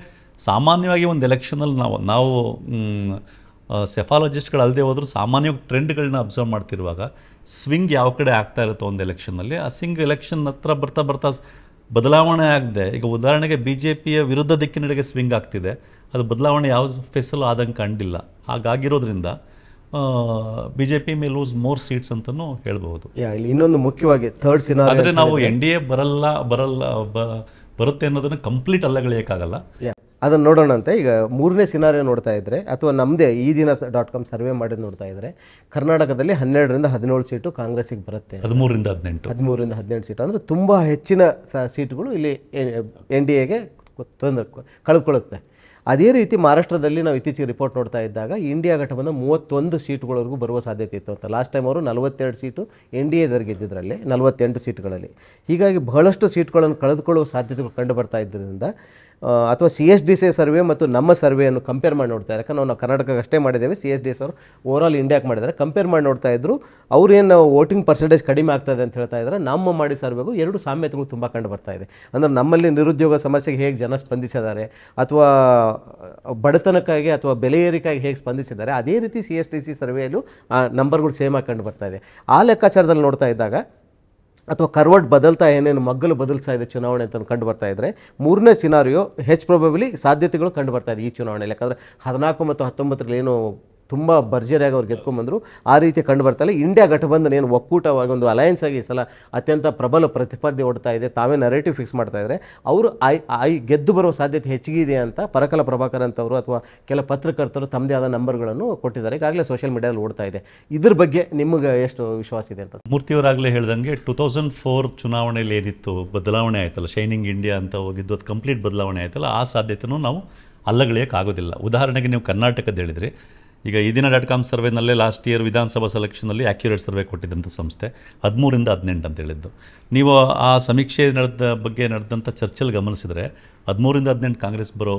ಸಾಮಾನ್ಯವಾಗಿ ಒಂದು ಎಲೆಕ್ಷನಲ್ಲಿ ನಾವು ನಾವು ಸೆಫಾಲಜಿಸ್ಟ್ಗಳು ಅಲ್ಲದೆ ಹೋದರೂ ಸಾಮಾನ್ಯವಾಗಿ ಟ್ರೆಂಡ್ಗಳನ್ನ ಅಬ್ಸರ್ವ್ ಮಾಡ್ತಿರುವಾಗ ಸ್ವಿಂಗ್ ಯಾವ ಕಡೆ ಆಗ್ತಾ ಇರುತ್ತೋ ಒಂದು ಎಲೆಕ್ಷನಲ್ಲಿ ಆ ಸ್ವಿಂಗ್ ಎಲೆಕ್ಷನ್ ಹತ್ರ ಬರ್ತಾ ಬರ್ತಾ ಬದಲಾವಣೆ ಆಗದೆ ಈಗ ಉದಾಹರಣೆಗೆ ಬಿ ಜೆ ಪಿಯ ವಿರುದ್ಧ ದಿಕ್ಕಿನೆಡೆಗೆ ಸ್ವಿಂಗ್ ಆಗ್ತಿದೆ ಅದು ಬದಲಾವಣೆ ಯಾವ ಫೇಸಲ್ಲೂ ಆದಂಗೆ ಕಂಡಿಲ್ಲ ಹಾಗಾಗಿರೋದ್ರಿಂದ B J P may lose more seats ಅಂತಲೂ ಹೇಳ್ಬೋದು ಇನ್ನೊಂದು ಮುಖ್ಯವಾಗಿ ಥರ್ಡ್ ಸಿನ ಆದರೆ ನಾವು ಎನ್ ಡಿ ಎ ಬರಲ್ಲ ಬರಲ್ಲ ಬರುತ್ತೆ ಅನ್ನೋದನ್ನು ಕಂಪ್ಲೀಟ್ ಅಲ್ಲಗಳೇಕಾಗಲ್ಲ ಅದನ್ನು ನೋಡೋಣ ಅಂತ ಈಗ ಮೂರನೇ ಸಿನಾರಿಯೋ ನೋಡ್ತಾ ಇದ್ದರೆ ಅಥವಾ ನಮ್ಮದೇ ಈ ದಿನ ಡಾಟ್ ಕಾಮ್ ಸರ್ವೆ ಮಾಡಿ ನೋಡ್ತಾ ಇದ್ದರೆ ಕರ್ನಾಟಕದಲ್ಲಿ ಹನ್ನೆರಡರಿಂದ ಹದಿನೇಳು ಸೀಟು ಕಾಂಗ್ರೆಸ್ಸಿಗೆ ಬರುತ್ತೆ ಹದಿಮೂರಿಂದ ಹದಿನೆಂಟು ಹದಿಮೂರಿಂದ ಹದಿನೆಂಟು ಸೀಟು ಅಂದರೆ ತುಂಬ ಹೆಚ್ಚಿನ ಸೀಟುಗಳು ಇಲ್ಲಿ ಎನ್ ಡಿ ಎಗೆ ತೊಂದರೆ ಕಳೆದುಕೊಳ್ಳುತ್ತೆ ಅದೇ ರೀತಿ ಮಹಾರಾಷ್ಟ್ರದಲ್ಲಿ ನಾವು ಇತ್ತೀಚೆಗೆ ರಿಪೋರ್ಟ್ ನೋಡ್ತಾ ಇದ್ದಾಗ ಇಂಡಿಯಾ ಘಟಕವನ್ನು ಮೂವತ್ತೊಂದು ಸೀಟುಗಳವರೆಗೂ ಬರುವ ಸಾಧ್ಯತೆ ಇತ್ತು ಅಂತ ಲಾಸ್ಟ್ ಟೈಮ್ ಅವರು ನಲವತ್ತೆರಡು ಸೀಟು ಎನ್ ಡಿ ಎದರ್ ಗೆದ್ದಿದ್ರಲ್ಲಿ ನಲವತ್ತೆಂಟು ಸೀಟ್ಗಳಲ್ಲಿ ಹೀಗಾಗಿ ಬಹಳಷ್ಟು ಸೀಟ್ಗಳನ್ನು ಕಳೆದುಕೊಳ್ಳುವ ಸಾಧ್ಯತೆಗಳು ಕಂಡು ಬರ್ತಾ ಇದ್ದರಿಂದ ಅಥವಾ C S D C survey ಮತ್ತು ನಮ್ಮ ಸರ್ವೆಯನ್ನು ಕಂಪೇರ್ ಮಾಡಿ ನೋಡ್ತಾ ಯಾಕಂದ್ರೆ ನಾವು ಕರ್ನಾಟಕಕ್ಕೆ ಅಷ್ಟೇ ಮಾಡಿದ್ದೇವೆ ಸಿ ಎಸ್ ಡಿ ಎಸ್ ಅವರು ಓವರ್ ಆಲ್ ಇಂಡಿಯಾಕ್ಕೆ ಮಾಡಿದ್ದಾರೆ ಕಂಪೇರ್ ಮಾಡಿ ನೋಡ್ತಾ ಇದ್ರು ಅವ್ರೇನು ವೋಟಿಂಗ್ ಪರ್ಸೆಂಟೇಜ್ ಕಡಿಮೆ ಆಗ್ತದೆ ಅಂತ ಹೇಳ್ತಾ ಇದ್ದಾರೆ ನಮ್ಮ ಮಾಡಿ ಸರ್ವೆಗೂ ಎರಡು ಸಾಮ್ಯತೆಗಳು ತುಂಬ ಕಂಡು ಬರ್ತಾ ಇದೆ ಅಂದರೆ ನಮ್ಮಲ್ಲಿ ನಿರುದ್ಯೋಗ ಸಮಸ್ಯೆಗೆ ಹೇಗೆ ಜನ ಸ್ಪಂದಿಸಿದ್ದಾರೆ ಅಥವಾ ಬಡತನಕ್ಕಾಗಿ ಅಥವಾ ಬೆಲೆ ಏರಿಕೆಗೆ ಹೇಗೆ ಸ್ಪಂದಿಸಿದ್ದಾರೆ ಅದೇ ರೀತಿ ಸಿ ಎಸ್ ಡಿ ಸಿ ಸರ್ವೆಯಲ್ಲೂ ಆ ನಂಬರ್ಗಳು ಸೇಮ್ ಆಗಿ ಕಂಡು ಬರ್ತಾ ಇದೆ ಆ ಲೆಕ್ಕಾಚಾರದಲ್ಲಿ ನೋಡ್ತಾ ಇದ್ದಾಗ ಅಥವಾ ಕರ್ವಟ್ ಬದಲ್ತಾ ಏನೇನು ಮಗ್ಗಲು ಬದಲಿಸ್ತಾ ಇದೆ ಚುನಾವಣೆ ಅಂತ ಕಂಡು ಬರ್ತಾ ಇದ್ದರೆ ಮೂರನೇ ಸಿನಾರಿಯೋ ಹೆಚ್ ಪ್ರೊಬಬಲಿ ಸಾಧ್ಯತೆಗಳು ಕಂಡು ಬರ್ತಾ ಇದೆ ಈ ಚುನಾವಣೆಯಲ್ಲಿ ಯಾಕಂದರೆ ಹದಿನಾಲ್ಕು ಮತ್ತು ಹತ್ತೊಂಬತ್ತರಲ್ಲಿ ಏನು ತುಂಬ ಭರ್ಜರಿಯಾಗಿ ಅವ್ರು ಬಂದರು ಆ ರೀತಿ ಕಂಡು ಬರ್ತಾ ಇಂಡಿಯಾ ಘಟಬಂಧನ ಏನು ಒಕ್ಕೂಟವಾಗಿ ಒಂದು ಅಲಯನ್ಸ್ ಆಗಿ ಈ ಸಲ ಅತ್ಯಂತ ಪ್ರಬಲ ಪ್ರತಿಪಾದ್ಯ ಓಡ್ತಾ ಇದೆ ತಾವೇ ನರೇಟಿವ್ ಫಿಕ್ಸ್ ಮಾಡ್ತಾ ಇದ್ದಾರೆ ಅವರು ಐ ಐ ಗೆದ್ದು ಬರುವ ಸಾಧ್ಯತೆ ಹೆಚ್ಚಿಗಿದೆ ಅಂತ ಪರಕಲ ಪ್ರಭಾಕರ್ ಅಂತವರು ಅಥವಾ ಕೆಲ ಪತ್ರಕರ್ತರು ತಮ್ಮದೇ ಆದ ನಂಬರ್ಗಳನ್ನು ಕೊಟ್ಟಿದ್ದಾರೆ ಈಗಾಗಲೇ ಸೋಷಿಯಲ್ ಮೀಡಿಯಾದಲ್ಲಿ ಓಡ್ತಾ ಇದೆ ಇದ್ರ ಬಗ್ಗೆ ನಿಮಗೆ ಎಷ್ಟು ವಿಶ್ವಾಸ ಇದೆ ಅಂತ ಮೂರ್ತಿಯವರಾಗಲೇ ಹೇಳ್ದಂಗೆ ಟು ತೌಸಂಡ್ ಫೋರ್ ಚುನಾವಣೆಯಲ್ಲಿ ಏನಿತ್ತು ಬದಲಾವಣೆ ಆಯ್ತಲ್ಲ ಶೈನಿಂಗ್ ಇಂಡಿಯಾ ಅಂತ ಹೋಗಿದ್ದು ಅದು ಕಂಪ್ಲೀಟ್ ಬದಲಾವಣೆ ಆಯ್ತಲ್ಲ ಆ ಸಾಧ್ಯತೆನೂ ನಾವು ಆಗೋದಿಲ್ಲ ಉದಾಹರಣೆಗೆ ನೀವು ಕರ್ನಾಟಕದ ಹೇಳಿದರೆ ಈಗ ಈ ದಿನ ಡಾಟ್ ಕಾಮ್ ಸರ್ವೆನಲ್ಲೇ ಲಾಸ್ಟ್ ಇಯರ್ ವಿಧಾನಸಭಾ ಸೆಲೆಕ್ಷನಲ್ಲಿ ಆ್ಯಕ್ಯುರೇಟ್ ಸರ್ವೆ ಕೊಟ್ಟಿದ್ದಂಥ ಸಂಸ್ಥೆ ಹದಿಮೂರಿಂದ ಹದಿನೆಂಟು ಅಂತ ಹೇಳಿದ್ದು ನೀವು ಆ ಸಮೀಕ್ಷೆ ನಡೆದ ಬಗ್ಗೆ ನಡೆದಂಥ ಚರ್ಚೆಲ್ಲಿ ಗಮನಿಸಿದರೆ ಹದಿಮೂರಿಂದ ಹದಿನೆಂಟು ಕಾಂಗ್ರೆಸ್ ಬರೋ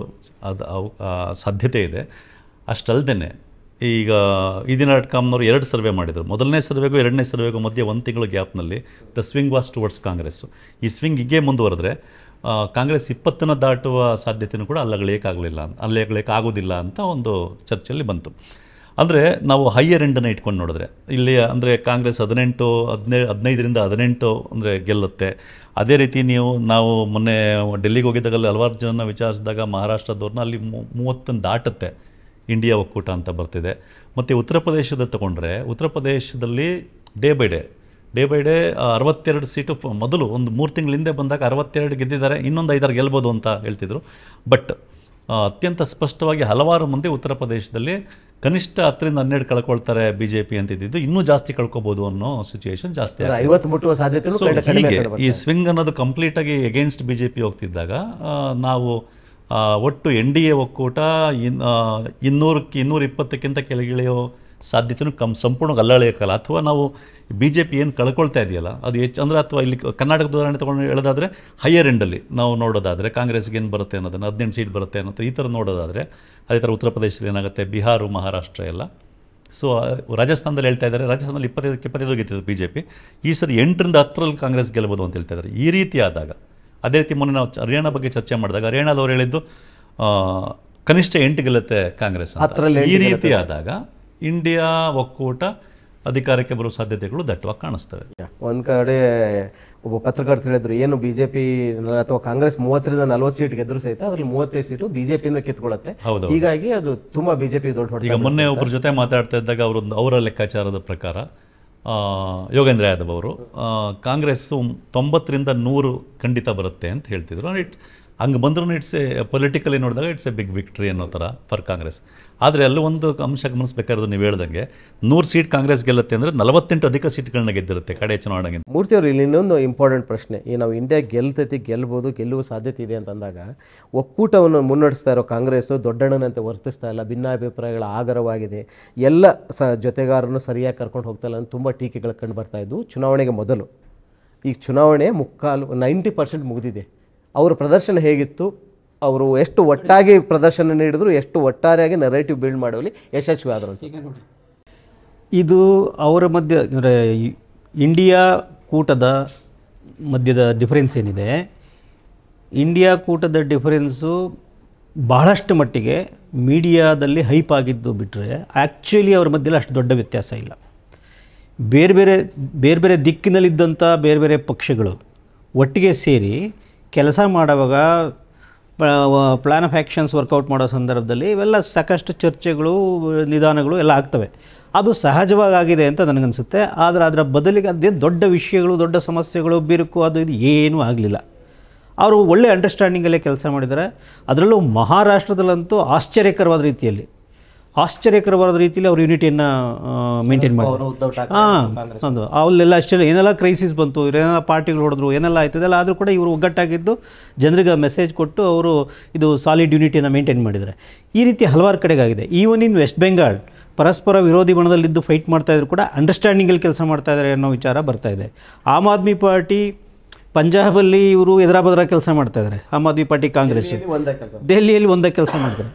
ಅದು ಸಾಧ್ಯತೆ ಇದೆ ಅಷ್ಟಲ್ಲದೆ ಈಗ ಈ ದಿನ ಡಾಟ್ ಕಾಮ್ನವರು ಎರಡು ಸರ್ವೆ ಮಾಡಿದರು ಮೊದಲನೇ ಸರ್ವೆಗೂ ಎರಡನೇ ಸರ್ವೆಗೂ ಮಧ್ಯೆ ಒಂದು ತಿಂಗಳ ಗ್ಯಾಪ್ನಲ್ಲಿ the swing was towards Congress ಈ ಸ್ವಿಂಗ್ ಹೀಗೆ ಮುಂದುವರೆದ್ರೆ ಕಾಂಗ್ರೆಸ್ ಇಪ್ಪತ್ತನ್ನು ದಾಟುವ ಸಾಧ್ಯತೆಯೂ ಕೂಡ ಅಲ್ಲಗಳೇಕಾಗಲಿಲ್ಲ ಅಲ್ಲಗಳೇಕೆ ಅಂತ ಒಂದು ಚರ್ಚೆಯಲ್ಲಿ ಬಂತು ಅಂದರೆ ನಾವು ಹೈಯರ್ ಎಂಡನ್ನು ಇಟ್ಕೊಂಡು ನೋಡಿದ್ರೆ ಇಲ್ಲಿ ಅಂದರೆ ಕಾಂಗ್ರೆಸ್ ಹದಿನೆಂಟು ಹದಿನೈ ಹದಿನೈದರಿಂದ ಹದಿನೆಂಟು ಅಂದರೆ ಗೆಲ್ಲುತ್ತೆ ಅದೇ ರೀತಿ ನೀವು ನಾವು ಮೊನ್ನೆ ಡೆಲ್ಲಿಗೆ ಹೋಗಿದ್ದಾಗಲ್ಲಿ ಹಲವಾರು ಜನ ವಿಚಾರಿಸಿದಾಗ ಮಹಾರಾಷ್ಟ್ರದವ್ರನ್ನ ಅಲ್ಲಿ ಮೂವತ್ತನ್ನು ದಾಟುತ್ತೆ ಇಂಡಿಯಾ ಒಕ್ಕೂಟ ಅಂತ ಬರ್ತಿದೆ ಮತ್ತು ಉತ್ತರ ಪ್ರದೇಶದ ತಗೊಂಡ್ರೆ ಉತ್ತರ ಪ್ರದೇಶದಲ್ಲಿ day by day day by day ಅರವತ್ತೆರಡು ಸೀಟು ಮೊದಲು ಒಂದು ಮೂರು ತಿಂಗಳ ಹಿಂದೆ ಬಂದಾಗ ಅರವತ್ತೆರಡು ಗೆದ್ದಿದ್ದಾರೆ ಇನ್ನೊಂದು ಐದಾರು ಗೆಲ್ಬೋದು ಅಂತ ಹೇಳ್ತಿದ್ರು ಬಟ್ ಅತ್ಯಂತ ಸ್ಪಷ್ಟವಾಗಿ ಹಲವಾರು ಮಂದಿ ಉತ್ತರ ಪ್ರದೇಶದಲ್ಲಿ ಕನಿಷ್ಠ ಹತ್ತರಿಂದ ಹನ್ನೆರಡು ಕಳ್ಕೊಳ್ತಾರೆ ಬಿ ಜೆ ಪಿ ಅಂತಿದ್ದು ಇನ್ನೂ ಜಾಸ್ತಿ ಕಳ್ಕೊಬೋದು ಅನ್ನೋ ಸಿಚುವೇಶನ್ ಜಾಸ್ತಿ ಮುಟ್ಟುವ ಸಾಧ್ಯತೆ ಹೀಗೆ ಈ ಸ್ವಿಂಗ್ ಅನ್ನೋದು ಕಂಪ್ಲೀಟಾಗಿ ಎಗೇನ್ಸ್ಟ್ ಬಿ ಜೆ ಪಿ ಹೋಗ್ತಿದ್ದಾಗ ನಾವು ಒಟ್ಟು ಎನ್ ಡಿ ಎ ಒಕ್ಕೂಟ ಇನ್ ಇನ್ನೂರಕ್ಕೆ ಇನ್ನೂರ ಇಪ್ಪತ್ತಕ್ಕಿಂತ ಕೆಳಗಿಳಿಯೋ ಸಾಧ್ಯತೆಯೂ ಕಮ್ ಸಂಪೂರ್ಣವಾಗಿ ಅಲ್ಲಾಳಿಯೋಕ್ಕಲ್ಲ ಅಥವಾ ನಾವು ಬಿ ಜೆ ಪಿ ಏನು ಕಳ್ಕೊಳ್ತಾ ಇದೆಯಲ್ಲ ಅದು ಹೆಚ್ಚು ಅಂದರೆ ಅಥವಾ ಇಲ್ಲಿ ಕರ್ನಾಟಕದ ಉದಾಹರಣೆ ತೊಗೊಂಡು ಹೇಳೋದಾದರೆ ಹೈಯರ್ ಎಂಡಲ್ಲಿ ನಾವು ನೋಡೋದಾದರೆ ಕಾಂಗ್ರೆಸ್ಗೆ ಏನು ಬರುತ್ತೆ ಅನ್ನೋದನ್ನು ಹದಿನೆಂಟು ಸೀಟ್ ಬರುತ್ತೆ ಅನ್ನೋದು ಈ ಥರ ನೋಡೋದಾದರೆ ಅದೇ ಥರ ಉತ್ತರ ಪ್ರದೇಶದಲ್ಲಿ ಏನಾಗುತ್ತೆ ಬಿಹಾರು ಮಹಾರಾಷ್ಟ್ರ ಎಲ್ಲ ಸೊ ರಾಜಸ್ಥಾನದಲ್ಲಿ ಹೇಳ್ತಾ ಇದ್ದಾರೆ ರಾಜಸ್ಥಾನದಲ್ಲಿ ಇಪ್ಪತ್ತೈದಕ್ಕೆ ಇಪ್ಪತ್ತೈದು ಗೆದ್ದಿದ್ದು ಬಿ ಜೆ ಪಿ ಈ ಸರಿ ಎಂಟರಿಂದ ಹತ್ತರಲ್ಲಿ ಕಾಂಗ್ರೆಸ್ ಗೆಲ್ಲಬೋದು ಅಂತ ಹೇಳ್ತಾ ಇದ್ದಾರೆ ಈ ರೀತಿ ಆದಾಗ ಅದೇ ರೀತಿ ಮೊನ್ನೆ ನಾವು ಹರಿಯಾಣ ಬಗ್ಗೆ ಚರ್ಚೆ ಮಾಡಿದಾಗ ಹರಿಯಾಣದವ್ರು ಹೇಳಿದ್ದು ಕನಿಷ್ಠ ಎಂಟು ಗೆಲ್ಲುತ್ತೆ ಕಾಂಗ್ರೆಸ್ ಈ ರೀತಿ ಆದಾಗ ಇಂಡಿಯಾ ಒಕ್ಕೂಟ ಅಧಿಕಾರಕ್ಕೆ ಬರೋ ಸಾಧ್ಯತೆಗಳು ದಟ್ಟವಾಗಿ ಕಾಣಿಸ್ತವೆ ಒಂದು ಕಡೆ ಒಬ್ಬ ಪತ್ರಕರ್ತರು ಹೇಳಿದ್ರು ಏನು ಬಿಜೆಪಿ ಅಥವಾ ಕಾಂಗ್ರೆಸ್ ಮೂವತ್ತರಿಂದ ನಲವತ್ತು ಸೀಟ್ ಗೆದ್ರು ಸಹಿತ ಅದ್ರಲ್ಲಿ ಮೂವತ್ತೈದು ಸೀಟು ಬಿಜೆಪಿಯಿಂದ ಕಿತ್ಕೊಳ್ಳುತ್ತೆ ಹೌದು ಹೀಗಾಗಿ ಅದು ತುಂಬಾ ಬಿಜೆಪಿ ದೊಡ್ಡ ಈಗ ಮೊನ್ನೆ ಒಬ್ಬರ ಜೊತೆ ಮಾತಾಡ್ತಾ ಇದ್ದಾಗ ಅವರೊಂದು ಅವರ ಲೆಕ್ಕಾಚಾರದ ಪ್ರಕಾರ ಯೋಗೇಂದ್ರ ಯಾದವ್ ಅವರು ಕಾಂಗ್ರೆಸ್ ತೊಂಬತ್ತರಿಂದ ನೂರು ಖಂಡಿತ ಬರುತ್ತೆ ಅಂತ ಹೇಳ್ತಿದ್ರು ಇಟ್ಸ್ ಹಂಗೆ ಬಂದ್ರೂ ಇಟ್ಸ್ ಎ ಪೊಲಿಟಿಕಲಿ ನೋಡಿದಾಗ ಇಟ್ಸ್ ಎ ಬಿಗ್ ವಿಕ್ಟ್ರಿ ಅನ್ನೋ ಥರ ಫಾರ್ ಕಾಂಗ್ರೆಸ್ ಆದರೆ ಅಲ್ಲಿ ಒಂದು ಅಂಶ ಗಮನಿಸಬೇಕಾದ್ರೆ ನೀವು ಹೇಳ್ದಂಗೆ ನೂರು ಸೀಟ್ ಕಾಂಗ್ರೆಸ್ ಗೆಲ್ಲುತ್ತೆ ಅಂದರೆ ನಲವತ್ತೆಂಟು ಅಧಿಕ ಸೀಟ್ಗಳನ್ನ ಗೆದ್ದಿರುತ್ತೆ ಕಡೆ ಚುನಾವಣೆಗೆ ಮೂರ್ತಿಯವರು ಇಲ್ಲಿ ಇನ್ನೊಂದು ಇಂಪಾರ್ಟೆಂಟ್ ಪ್ರಶ್ನೆ ಈ ನಾವು ಇಂಡಿಯಾ ಗೆಲ್ತೈತಿ ಗೆಲ್ಬೋದು ಗೆಲ್ಲುವ ಸಾಧ್ಯತೆ ಇದೆ ಅಂತಂದಾಗ ಒಕ್ಕೂಟವನ್ನು ಮುನ್ನಡೆಸ್ತಾ ಇರೋ ಕಾಂಗ್ರೆಸ್ ದೊಡ್ಡಣ್ಣನಂತೆ ವರ್ತಿಸ್ತಾ ಇಲ್ಲ ಭಿನ್ನಾಭಿಪ್ರಾಯಗಳ ಆಗರವಾಗಿದೆ ಎಲ್ಲ ಸ ಜೊತೆಗಾರರನ್ನು ಸರಿಯಾಗಿ ಕರ್ಕೊಂಡು ಹೋಗ್ತಾ ಇಲ್ಲ ಅಂತ ತುಂಬ ಟೀಕೆಗಳು ಕಂಡು ಬರ್ತಾ ಇದ್ವು ಚುನಾವಣೆಗೆ ಮೊದಲು ಈಗ ಚುನಾವಣೆ ಮುಕ್ಕಾಲು ನೈಂಟಿ ಪರ್ಸೆಂಟ್ ಮುಗಿದಿದೆ ಅವರ ಪ್ರದರ್ಶನ ಹೇಗಿತ್ತು ಅವರು ಎಷ್ಟು ಒಟ್ಟಾಗಿ ಪ್ರದರ್ಶನ ನೀಡಿದ್ರು ಎಷ್ಟು ಒಟ್ಟಾರೆಯಾಗಿ ನೆರೇಟಿವ್ ಬಿಲ್ಡ್ ಮಾಡುವಲ್ಲಿ ಯಶಸ್ವಿ ಆದರು ಇದು ಅವರ ಮಧ್ಯ ಅಂದರೆ ಇಂಡಿಯಾ ಕೂಟದ ಮಧ್ಯದ ಡಿಫರೆನ್ಸ್ ಏನಿದೆ ಇಂಡಿಯಾ ಕೂಟದ ಡಿಫರೆನ್ಸು ಬಹಳಷ್ಟು ಮಟ್ಟಿಗೆ ಮೀಡಿಯಾದಲ್ಲಿ ಹೈಪ್ ಆಗಿದ್ದು ಬಿಟ್ಟರೆ ಆ್ಯಕ್ಚುಲಿ ಅವ್ರ ಮಧ್ಯದಲ್ಲಿ ಅಷ್ಟು ದೊಡ್ಡ ವ್ಯತ್ಯಾಸ ಇಲ್ಲ ಬೇರೆ ಬೇರೆ ಬೇರೆ ಬೇರೆ ದಿಕ್ಕಿನಲ್ಲಿದ್ದಂಥ ಬೇರೆ ಬೇರೆ ಪಕ್ಷಗಳು ಒಟ್ಟಿಗೆ ಸೇರಿ ಕೆಲಸ ಮಾಡುವಾಗ ಪ್ಲ್ಯಾನ್ ಆಫ್ ಆ್ಯಕ್ಷನ್ಸ್ ವರ್ಕೌಟ್ ಮಾಡೋ ಸಂದರ್ಭದಲ್ಲಿ ಇವೆಲ್ಲ ಸಾಕಷ್ಟು ಚರ್ಚೆಗಳು ನಿಧಾನಗಳು ಎಲ್ಲ ಆಗ್ತವೆ ಅದು ಸಹಜವಾಗಿದೆ ಅಂತ ನನಗನ್ಸುತ್ತೆ ಆದರೆ ಅದರ ಬದಲಿಗೆ ಅದೇ ದೊಡ್ಡ ವಿಷಯಗಳು ದೊಡ್ಡ ಸಮಸ್ಯೆಗಳು ಬಿರುಕು ಅದು ಇದು ಏನೂ ಆಗಲಿಲ್ಲ ಅವರು ಒಳ್ಳೆ ಅಂಡರ್ಸ್ಟ್ಯಾಂಡಿಂಗಲ್ಲೇ ಕೆಲಸ ಮಾಡಿದ್ದಾರೆ ಅದರಲ್ಲೂ ಮಹಾರಾಷ್ಟ್ರದಲ್ಲಂತೂ ಆಶ್ಚರ್ಯಕರವಾದ ರೀತಿಯಲ್ಲಿ ಆಶ್ಚರ್ಯಕರವಾದ ರೀತಿಯಲ್ಲಿ ಅವ್ರ ಯೂನಿಟಿಯನ್ನು ಮೇಂಟೈನ್ ಮಾಡಿದ್ರು ಹಾಂ ಅವಲ್ಲೆಲ್ಲ ಅಷ್ಟೆಲ್ಲ ಏನೆಲ್ಲ ಕ್ರೈಸಿಸ್ ಬಂತು ಏನೆಲ್ಲ ಪಾರ್ಟಿಗಳು ಹೊಡೆದ್ರು ಏನೆಲ್ಲ ಆಯ್ತು ಇದೆಲ್ಲ ಆದರೂ ಕೂಡ ಇವರು ಒಗ್ಗಟ್ಟಾಗಿದ್ದು ಜನರಿಗೆ ಮೆಸೇಜ್ ಕೊಟ್ಟು ಅವರು ಇದು ಸಾಲಿಡ್ ಯೂನಿಟಿಯನ್ನು ಮೇಂಟೈನ್ ಮಾಡಿದ್ದಾರೆ ಈ ರೀತಿ ಹಲವಾರು ಕಡೆಗಾಗಿದೆ ಈವನ್ ಇನ್ ವೆಸ್ಟ್ ಬೆಂಗಾಲ್ ಪರಸ್ಪರ ವಿರೋಧಿ ಬಣದಲ್ಲಿದ್ದು ಫೈಟ್ ಮಾಡ್ತಾಯಿದ್ರು ಕೂಡ ಅಂಡರ್ಸ್ಟ್ಯಾಂಡಿಂಗಲ್ಲಿ ಕೆಲಸ ಮಾಡ್ತಾಯಿದ್ದಾರೆ ಅನ್ನೋ ವಿಚಾರ ಬರ್ತಾ ಇದೆ ಆಮ್ ಆದ್ಮಿ ಪಾರ್ಟಿ ಪಂಜಾಬಲ್ಲಿ ಇವರು ಎದುರಾಬದ್ರ ಕೆಲಸ ಮಾಡ್ತಾಯಿದ್ದಾರೆ ಆಮ್ ಆದ್ಮಿ ಪಾರ್ಟಿ ಕಾಂಗ್ರೆಸ್ ದೆಹಲಿಯಲ್ಲಿ ಒಂದೇ ಕೆಲಸ ಮಾಡ್ತಾರೆ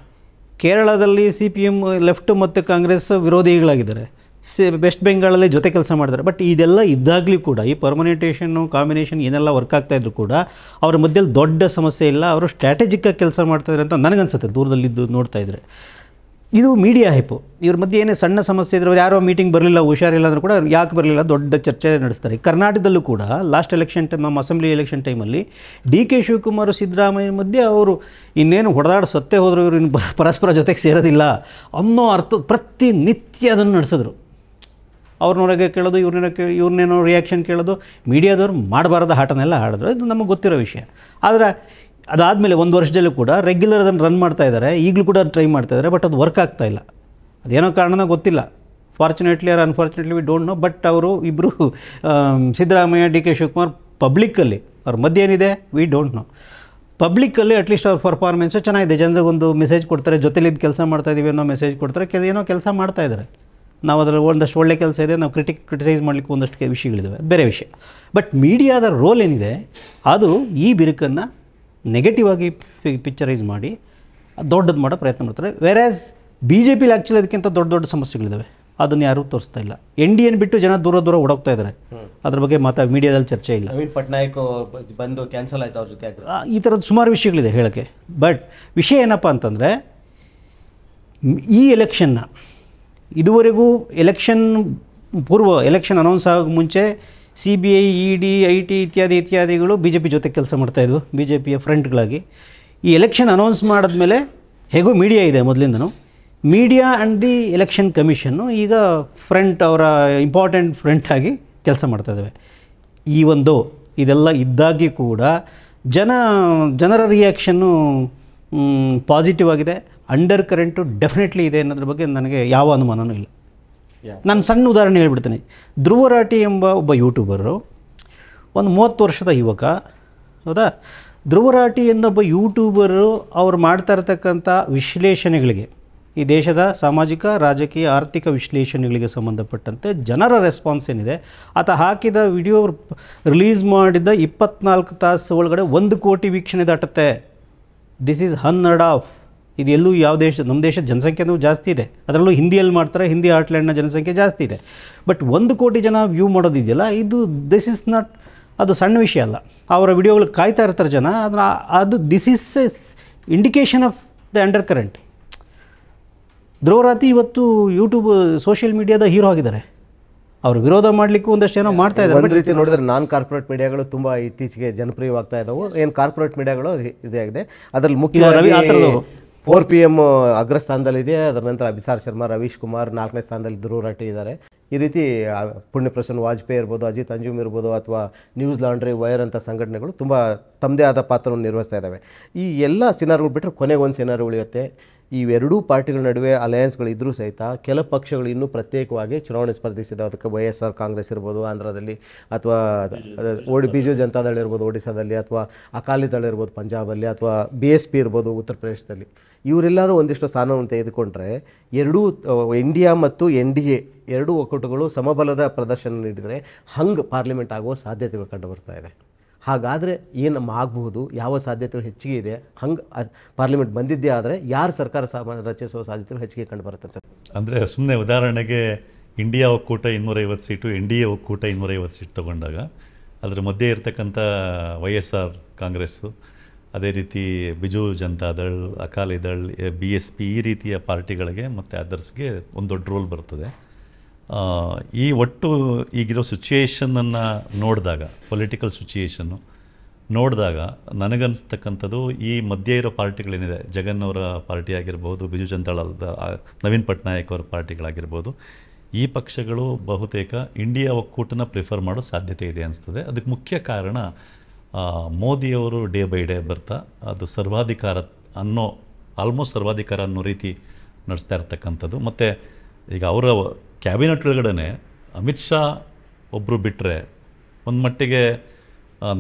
ಕೇರಳದಲ್ಲಿ ಸಿ ಪಿ ಎಮ್ ಲೆಫ್ಟು ಮತ್ತು ಕಾಂಗ್ರೆಸ್ ವಿರೋಧಿಗಳಾಗಿದ್ದಾರೆ ಸಿ ವೆಸ್ಟ್ ಬೆಂಗಾಳಲ್ಲಿ ಜೊತೆ ಕೆಲಸ ಮಾಡಿದ್ದಾರೆ ಬಟ್ ಇದೆಲ್ಲ ಇದ್ದಾಗಲೂ ಕೂಡ ಈ ಪರ್ಮನೆಂಟೇಷನ್ನು ಕಾಂಬಿನೇಷನ್ ಏನೆಲ್ಲ ವರ್ಕ್ ಆಗ್ತಾಯಿದ್ರು ಕೂಡ ಅವ್ರ ಮಧ್ಯದಲ್ಲಿ ದೊಡ್ಡ ಸಮಸ್ಯೆ ಇಲ್ಲ ಅವರು ಸ್ಟ್ರಾಟಜಿಕ್ಕಾಗಿ ಕೆಲಸ ಮಾಡ್ತಾಯಿದ್ರೆ ಅಂತ ನನಗನ್ಸುತ್ತೆ ದೂರದಲ್ಲಿದ್ದು ನೋಡ್ತಾ ಇದು ಮೀಡಿಯಾ ಹೈಪು ಇವ್ರ ಮಧ್ಯೆ ಏನೇ ಸಣ್ಣ ಸಮಸ್ಯೆ ಇದ್ರೆ ಯಾರೋ ಮೀಟಿಂಗ್ ಬರಲಿಲ್ಲ ಹುಷಾರಿಲ್ಲ ಅಂದರೂ ಕೂಡ ಯಾಕೆ ಬರಲಿಲ್ಲ ದೊಡ್ಡ ಚರ್ಚೆ ನಡೆಸ್ತಾರೆ ಕರ್ನಾಟಕದಲ್ಲೂ ಕೂಡ ಲಾಸ್ಟ್ ಎಲೆಕ್ಷನ್ ಟೈಮ್ ನಮ್ಮ ಅಸೆಂಬ್ಲಿ ಎಲೆಕ್ಷನ್ ಟೈಮಲ್ಲಿ ಡಿ ಕೆ ಶಿವಕುಮಾರ್ ಸಿದ್ದರಾಮಯ್ಯ ಮಧ್ಯೆ ಅವರು ಇನ್ನೇನು ಹೊಡೆದಾಡ ಸತ್ತೇ ಹೋದ್ರು ಇವರು ಇನ್ನು ಪರಸ್ಪರ ಜೊತೆಗೆ ಸೇರೋದಿಲ್ಲ ಅನ್ನೋ ಅರ್ಥ ಪ್ರತಿನಿತ್ಯ ಅದನ್ನು ನಡೆಸಿದ್ರು ಅವ್ರನ್ನೊಳಗೆ ಕೇಳೋದು ಇವ್ರನ್ನ ಇವ್ರನ್ನೇನೋ ರಿಯಾಕ್ಷನ್ ಕೇಳೋದು ಮೀಡಿಯಾದವ್ರು ಮಾಡಬಾರ್ದು ಆಟನೆಲ್ಲ ಆಡಿದ್ರು ಇದು ನಮಗೆ ಗೊತ್ತಿರೋ ವಿಷಯ ಆದರೆ ಅದಾದಮೇಲೆ ಒಂದು ವರ್ಷದಲ್ಲೂ ಕೂಡ ರೆಗ್ಯುಲರ್ ಅದನ್ನು ರನ್ ಮಾಡ್ತಾ ಇದ್ದಾರೆ ಈಗಲೂ ಕೂಡ ಟ್ರೈ ಮಾಡ್ತಾ ಇದ್ದಾರೆ ಬಟ್ ಅದು ವರ್ಕ್ ಆಗ್ತಾ ಇಲ್ಲ ಅದೇನೋ ಕಾರಣನೋ ಗೊತ್ತಿಲ್ಲ fortunately or unfortunately we don't know but ಅವರು ಇಬ್ಬರು ಸಿದ್ದರಾಮಯ್ಯ ಡಿ ಕೆ ಶಿವಕುಮಾರ್ ಪಬ್ಲಿಕ್ಕಲ್ಲಿ ಅವ್ರ ಮಧ್ಯ ಏನಿದೆ ವಿ ಡೋಂಟ್ ನೋ ಪಬ್ಲಿಕ್ಕಲ್ಲಿ ಅಟ್ಲೀಸ್ಟ್ ಅವ್ರ ಪರ್ಫಾರ್ಮೆನ್ಸು ಚೆನ್ನಾಗಿದೆ ಜನರಿಗೆ ಒಂದು ಮೆಸೇಜ್ ಕೊಡ್ತಾರೆ ಜೊತೆಲಿದ್ದು ಕೆಲಸ ಮಾಡ್ತಾ ಇದ್ದೀವಿ ಅನ್ನೋ ಮೆಸೇಜ್ ಕೊಡ್ತಾರೆ ಕೆಲ ಏನೋ ಕೆಲಸ ಮಾಡ್ತಾ ಇದ್ದಾರೆ ನಾವು ಅದರ ಒಂದಷ್ಟು ಒಳ್ಳೆ ಕೆಲಸ ಇದೆ ನಾವು ಕ್ರಿಟಿಕ್ ಕ್ರಿಟಿಸೈಸ್ ಮಾಡಲಿಕ್ಕೆ ಒಂದಷ್ಟು ವಿಷಯಗಳಿದ್ದಾವೆ ಅದು ಬೇರೆ ವಿಷಯ ಬಟ್ ಮೀಡಿಯಾದ ರೋಲ್ ಏನಿದೆ ಅದು ಈ ಬಿರುಕನ್ನು ನೆಗೆಟಿವ್ ಆಗಿ ಪಿಕ್ಚರೈಸ್ ಮಾಡಿ ದೊಡ್ಡದು ಮಾಡೋ ಪ್ರಯತ್ನ ಮಾಡ್ತಾರೆ ಆ್ಯಸ್ ಬಿ ಜೆ ಪಿಲಿ ಆ್ಯಕ್ಚುಲಿ ಅದಕ್ಕಿಂತ ದೊಡ್ಡ ದೊಡ್ಡ ಸಮಸ್ಯೆಗಳಿದ್ದಾವೆ ಅದನ್ನು ಯಾರೂ ತೋರಿಸ್ತಾ ಇಲ್ಲ ಎನ್ ಡಿ ಎನ್ ಬಿಟ್ಟು ಜನ ದೂರ ದೂರ ಓಡೋಗ್ತಾ ಇದ್ದಾರೆ ಅದ್ರ ಬಗ್ಗೆ ಮಾತಾ ಮೀಡಿಯಾದಲ್ಲಿ ಚರ್ಚೆ ಇಲ್ಲ ನವೀನ್ ಪಟ್ನಾಯಕ್ ಬಂದು ಕ್ಯಾನ್ಸಲ್ ಆಯಿತು ಅವ್ರ ಜೊತೆ ಈ ಥರದ ಸುಮಾರು ವಿಷಯಗಳಿದೆ ಹೇಳೋಕ್ಕೆ ಬಟ್ ವಿಷಯ ಏನಪ್ಪ ಅಂತಂದರೆ ಈ ಎಲೆಕ್ಷನ್ನ ಇದುವರೆಗೂ ಎಲೆಕ್ಷನ್ ಪೂರ್ವ ಎಲೆಕ್ಷನ್ ಅನೌನ್ಸ್ ಆಗೋ ಮುಂಚೆ C B I E D I T ಇತ್ಯಾದಿ ಇತ್ಯಾದಿಗಳು ಬಿ ಜೆ ಪಿ ಜೊತೆ ಕೆಲಸ ಮಾಡ್ತಾಯಿದ್ವು ಬಿ ಜೆ ಪಿಯ ಫ್ರೆಂಡ್ಗಳಾಗಿ ಈ ಎಲೆಕ್ಷನ್ ಅನೌನ್ಸ್ ಮಾಡಿದ್ಮೇಲೆ ಹೇಗೂ ಮೀಡಿಯಾ ಇದೆ ಮೊದಲಿಂದನು ಮೀಡಿಯಾ ಆ್ಯಂಡ್ ದಿ ಎಲೆಕ್ಷನ್ ಕಮಿಷನ್ನು ಈಗ ಫ್ರಂಟ್ ಅವರ ಇಂಪಾರ್ಟೆಂಟ್ ಫ್ರಂಟ್ ಆಗಿ ಕೆಲಸ ಮಾಡ್ತಾಯಿದ್ದಾವೆ ಈ ಒಂದು ಇದೆಲ್ಲ ಇದ್ದಾಗಿ ಕೂಡ ಜನ ಜನರ ರಿಯಾಕ್ಷನ್ನು ಪಾಸಿಟಿವ್ ಆಗಿದೆ ಅಂಡರ್ ಕರೆಂಟು ಡೆಫಿನೆಟ್ಲಿ ಇದೆ ಅನ್ನೋದ್ರ ಬಗ್ಗೆ ನನಗೆ ಯಾವ ಅನುಮಾನವೂ ಇಲ್ಲ ನಾನು ಸಣ್ಣ ಉದಾಹರಣೆ ಹೇಳ್ಬಿಡ್ತೀನಿ ಧ್ರುವರಾಟಿ ಎಂಬ ಒಬ್ಬ ಯೂಟ್ಯೂಬರು ಒಂದು ಮೂವತ್ತು ವರ್ಷದ ಯುವಕ ಹೌದಾ ಧ್ರುವರಾಟಿ ಎನ್ನೊಬ್ಬ ಯೂಟ್ಯೂಬರು ಅವ್ರು ಮಾಡ್ತಾ ಇರತಕ್ಕಂಥ ವಿಶ್ಲೇಷಣೆಗಳಿಗೆ ಈ ದೇಶದ ಸಾಮಾಜಿಕ ರಾಜಕೀಯ ಆರ್ಥಿಕ ವಿಶ್ಲೇಷಣೆಗಳಿಗೆ ಸಂಬಂಧಪಟ್ಟಂತೆ ಜನರ ರೆಸ್ಪಾನ್ಸ್ ಏನಿದೆ ಆತ ಹಾಕಿದ ವಿಡಿಯೋ ರಿಲೀಸ್ ಮಾಡಿದ ಇಪ್ಪತ್ನಾಲ್ಕು ತಾಸು ಒಳಗಡೆ ಒಂದು ಕೋಟಿ ವೀಕ್ಷಣೆ ದಾಟುತ್ತೆ ದಿಸ್ ಈಸ್ ಹನ್ನರ್ಡ್ ಆಫ್ ಎಲ್ಲೂ ಯಾವ ದೇಶ ನಮ್ಮ ದೇಶದ ಜನಸಂಖ್ಯೆನೂ ಜಾಸ್ತಿ ಇದೆ ಅದರಲ್ಲೂ ಹಿಂದಿಯಲ್ಲಿ ಮಾಡ್ತಾರೆ ಹಿಂದಿ ಆರ್ಟ್ಲ್ಯಾಂಡ್ನ ಜನಸಂಖ್ಯೆ ಜಾಸ್ತಿ ಇದೆ ಬಟ್ ಒಂದು ಕೋಟಿ ಜನ ವ್ಯೂ ಮಾಡೋದಿದೆಯಲ್ಲ ಇದು ದಿಸ್ ಇಸ್ ನಾಟ್ ಅದು ಸಣ್ಣ ವಿಷಯ ಅಲ್ಲ ಅವರ ವಿಡಿಯೋಗಳು ಕಾಯ್ತಾ ಇರ್ತಾರೆ ಜನ ಅದನ್ನ ಅದು this is a indication of the under current ಧ್ರುವರಾತಿ ಇವತ್ತು ಯೂಟ್ಯೂಬ್ ಸೋಷಿಯಲ್ ಮೀಡಿಯಾದ ಹೀರೋ ಆಗಿದ್ದಾರೆ ಅವರು ವಿರೋಧ ಮಾಡಲಿಕ್ಕೂ ಒಂದಷ್ಟು ಏನೋ ಮಾಡ್ತಾ ಇದ್ದಾರೆ ಒಂದು ರೀತಿ ನೋಡಿದ್ರೆ ನಾನ್ ಕಾರ್ಪೊರೇಟ್ ಮೀಡಿಯಾಗಳು ತುಂಬ ಇತ್ತೀಚೆಗೆ ಜನಪ್ರಿಯವಾಗ್ತಾ ಇದ್ದಾವೆ ಏನು ಕಾರ್ಪೊರೇಟ್ ಮೀಡಿಯಾಗಳು ಇದಾಗಿದೆ ಅದರಲ್ಲಿ ಮುಖ್ಯ ರವಿ ಫೋರ್ ಪಿ ಎಮ್ ಅಗ್ರಸ್ಥಾನದಲ್ಲಿದೆ ಅದರ ನಂತರ ಅಭಿಸಾರ್ ಶರ್ಮಾ ರವೀಶ್ ಕುಮಾರ್ ನಾಲ್ಕನೇ ಸ್ಥಾನದಲ್ಲಿ ಧ್ರುವ ಇದ್ದಾರೆ ಈ ರೀತಿ ಪುಣ್ಯಪ್ರಸನ್ನ ವಾಜಪೇಯಿ ಇರ್ಬೋದು ಅಜಿತ್ ಅಂಜುಮ್ ಇರ್ಬೋದು ಅಥವಾ ನ್ಯೂಸ್ ಲಾಂಡ್ರಿ ವೈರ್ ಅಂತ ಸಂಘಟನೆಗಳು ತುಂಬ ತಮ್ಮದೇ ಆದ ಪಾತ್ರವನ್ನು ನಿರ್ವಹಿಸ್ತಾ ಇದ್ದಾವೆ ಈ ಎಲ್ಲ ಸಿನಾರ್ಗಳು ಬಿಟ್ಟರೆ ಕೊನೆಗೊಂದು ಸಿನಾರ್ ಉಳಿಯುತ್ತೆ ಇವೆರಡೂ ಪಾರ್ಟಿಗಳ ನಡುವೆ ಅಲಯನ್ಸ್ಗಳಿದ್ದರೂ ಸಹಿತ ಕೆಲ ಪಕ್ಷಗಳು ಇನ್ನೂ ಪ್ರತ್ಯೇಕವಾಗಿ ಚುನಾವಣೆ ಸ್ಪರ್ಧಿಸಿದ ಅದಕ್ಕೆ ವೈ ಎಸ್ ಆರ್ ಕಾಂಗ್ರೆಸ್ ಇರ್ಬೋದು ಆಂಧ್ರದಲ್ಲಿ ಅಥವಾ ಓಡಿ ಜು ಜನತಾದಳ ಇರ್ಬೋದು ಒಡಿಶಾದಲ್ಲಿ ಅಥವಾ ಅಕಾಲಿ ದಳ ಇರ್ಬೋದು ಪಂಜಾಬಲ್ಲಿ ಅಥವಾ ಬಿ ಎಸ್ ಪಿ ಇರ್ಬೋದು ಉತ್ತರ ಪ್ರದೇಶದಲ್ಲಿ ಇವರೆಲ್ಲರೂ ಒಂದಿಷ್ಟು ಸ್ಥಾನವನ್ನು ತೆಗೆದುಕೊಂಡ್ರೆ ಎರಡೂ ಇಂಡಿಯಾ ಮತ್ತು ಎನ್ ಡಿ ಎ ಎರಡೂ ಒಕ್ಕೂಟಗಳು ಸಮಬಲದ ಪ್ರದರ್ಶನ ನೀಡಿದರೆ ಹಂಗೆ ಪಾರ್ಲಿಮೆಂಟ್ ಆಗುವ ಸಾಧ್ಯತೆಗಳು ಕಂಡುಬರ್ತಾ ಇದೆ ಹಾಗಾದರೆ ಏನು ನಮ್ಮ ಆಗಬಹುದು ಯಾವ ಸಾಧ್ಯತೆಗಳು ಹೆಚ್ಚಿಗೆ ಇದೆ ಹಂಗೆ ಪಾರ್ಲಿಮೆಂಟ್ ಬಂದಿದ್ದೇ ಆದರೆ ಯಾರು ಸರ್ಕಾರ ರಚಿಸುವ ಸಾಧ್ಯತೆಗಳು ಹೆಚ್ಚಿಗೆ ಕಂಡು ಬರುತ್ತೆ ಸರ್ ಅಂದರೆ ಸುಮ್ಮನೆ ಉದಾಹರಣೆಗೆ ಇಂಡಿಯಾ ಒಕ್ಕೂಟ ಇನ್ನೂರೈವತ್ತು ಸೀಟು ಎನ್ ಡಿ ಎ ಒಕ್ಕೂಟ ಇನ್ನೂರೈವತ್ತು ಸೀಟ್ ತೊಗೊಂಡಾಗ ಅದರ ಮಧ್ಯೆ ಇರತಕ್ಕಂಥ ವೈ ಎಸ್ ಆರ್ ಕಾಂಗ್ರೆಸ್ಸು ಅದೇ ರೀತಿ Biju Akali Akali Dal B S P ಈ ರೀತಿಯ ಪಾರ್ಟಿಗಳಿಗೆ ಮತ್ತು ಅದರ್ಸ್ಗೆ ಒಂದು ದೊಡ್ಡ ರೋಲ್ ಬರ್ತದೆ ಈ ಒಟ್ಟು ಈಗಿರೋ ಸಿಚುಯೇಷನನ್ನು ನೋಡಿದಾಗ ಪೊಲಿಟಿಕಲ್ ಸಿಚುಯೇಷನ್ನು ನೋಡಿದಾಗ ನನಗನ್ನಿಸ್ತಕ್ಕಂಥದ್ದು ಈ ಮಧ್ಯೆ ಇರೋ ಪಾರ್ಟಿಗಳೇನಿದೆ ಜಗನ್ ಅವರ ಪಾರ್ಟಿ ಆಗಿರ್ಬೋದು ಬಿಜು ಜನತಾಳದ ನವೀನ್ ಪಟ್ನಾಯಕ್ ಅವರ ಪಾರ್ಟಿಗಳಾಗಿರ್ಬೋದು ಈ ಪಕ್ಷಗಳು ಬಹುತೇಕ ಇಂಡಿಯಾ ಒಕ್ಕೂಟನ ಪ್ರಿಫರ್ ಮಾಡೋ ಸಾಧ್ಯತೆ ಇದೆ ಅನಿಸ್ತದೆ ಅದಕ್ಕೆ ಮುಖ್ಯ ಕಾರಣ ಮೋದಿಯವರು ಡೇ ಬೈ ಡೇ ಬರ್ತಾ ಅದು ಸರ್ವಾಧಿಕಾರ ಅನ್ನೋ ಆಲ್ಮೋಸ್ಟ್ ಸರ್ವಾಧಿಕಾರ ಅನ್ನೋ ರೀತಿ ನಡೆಸ್ತಾ ಇರ್ತಕ್ಕಂಥದ್ದು ಮತ್ತು ಈಗ ಅವರ ಕ್ಯಾಬಿನೆಟ್ ಒಳಗಡೆ ಅಮಿತ್ ಶಾ ಒಬ್ಬರು ಬಿಟ್ಟರೆ ಒಂದು ಮಟ್ಟಿಗೆ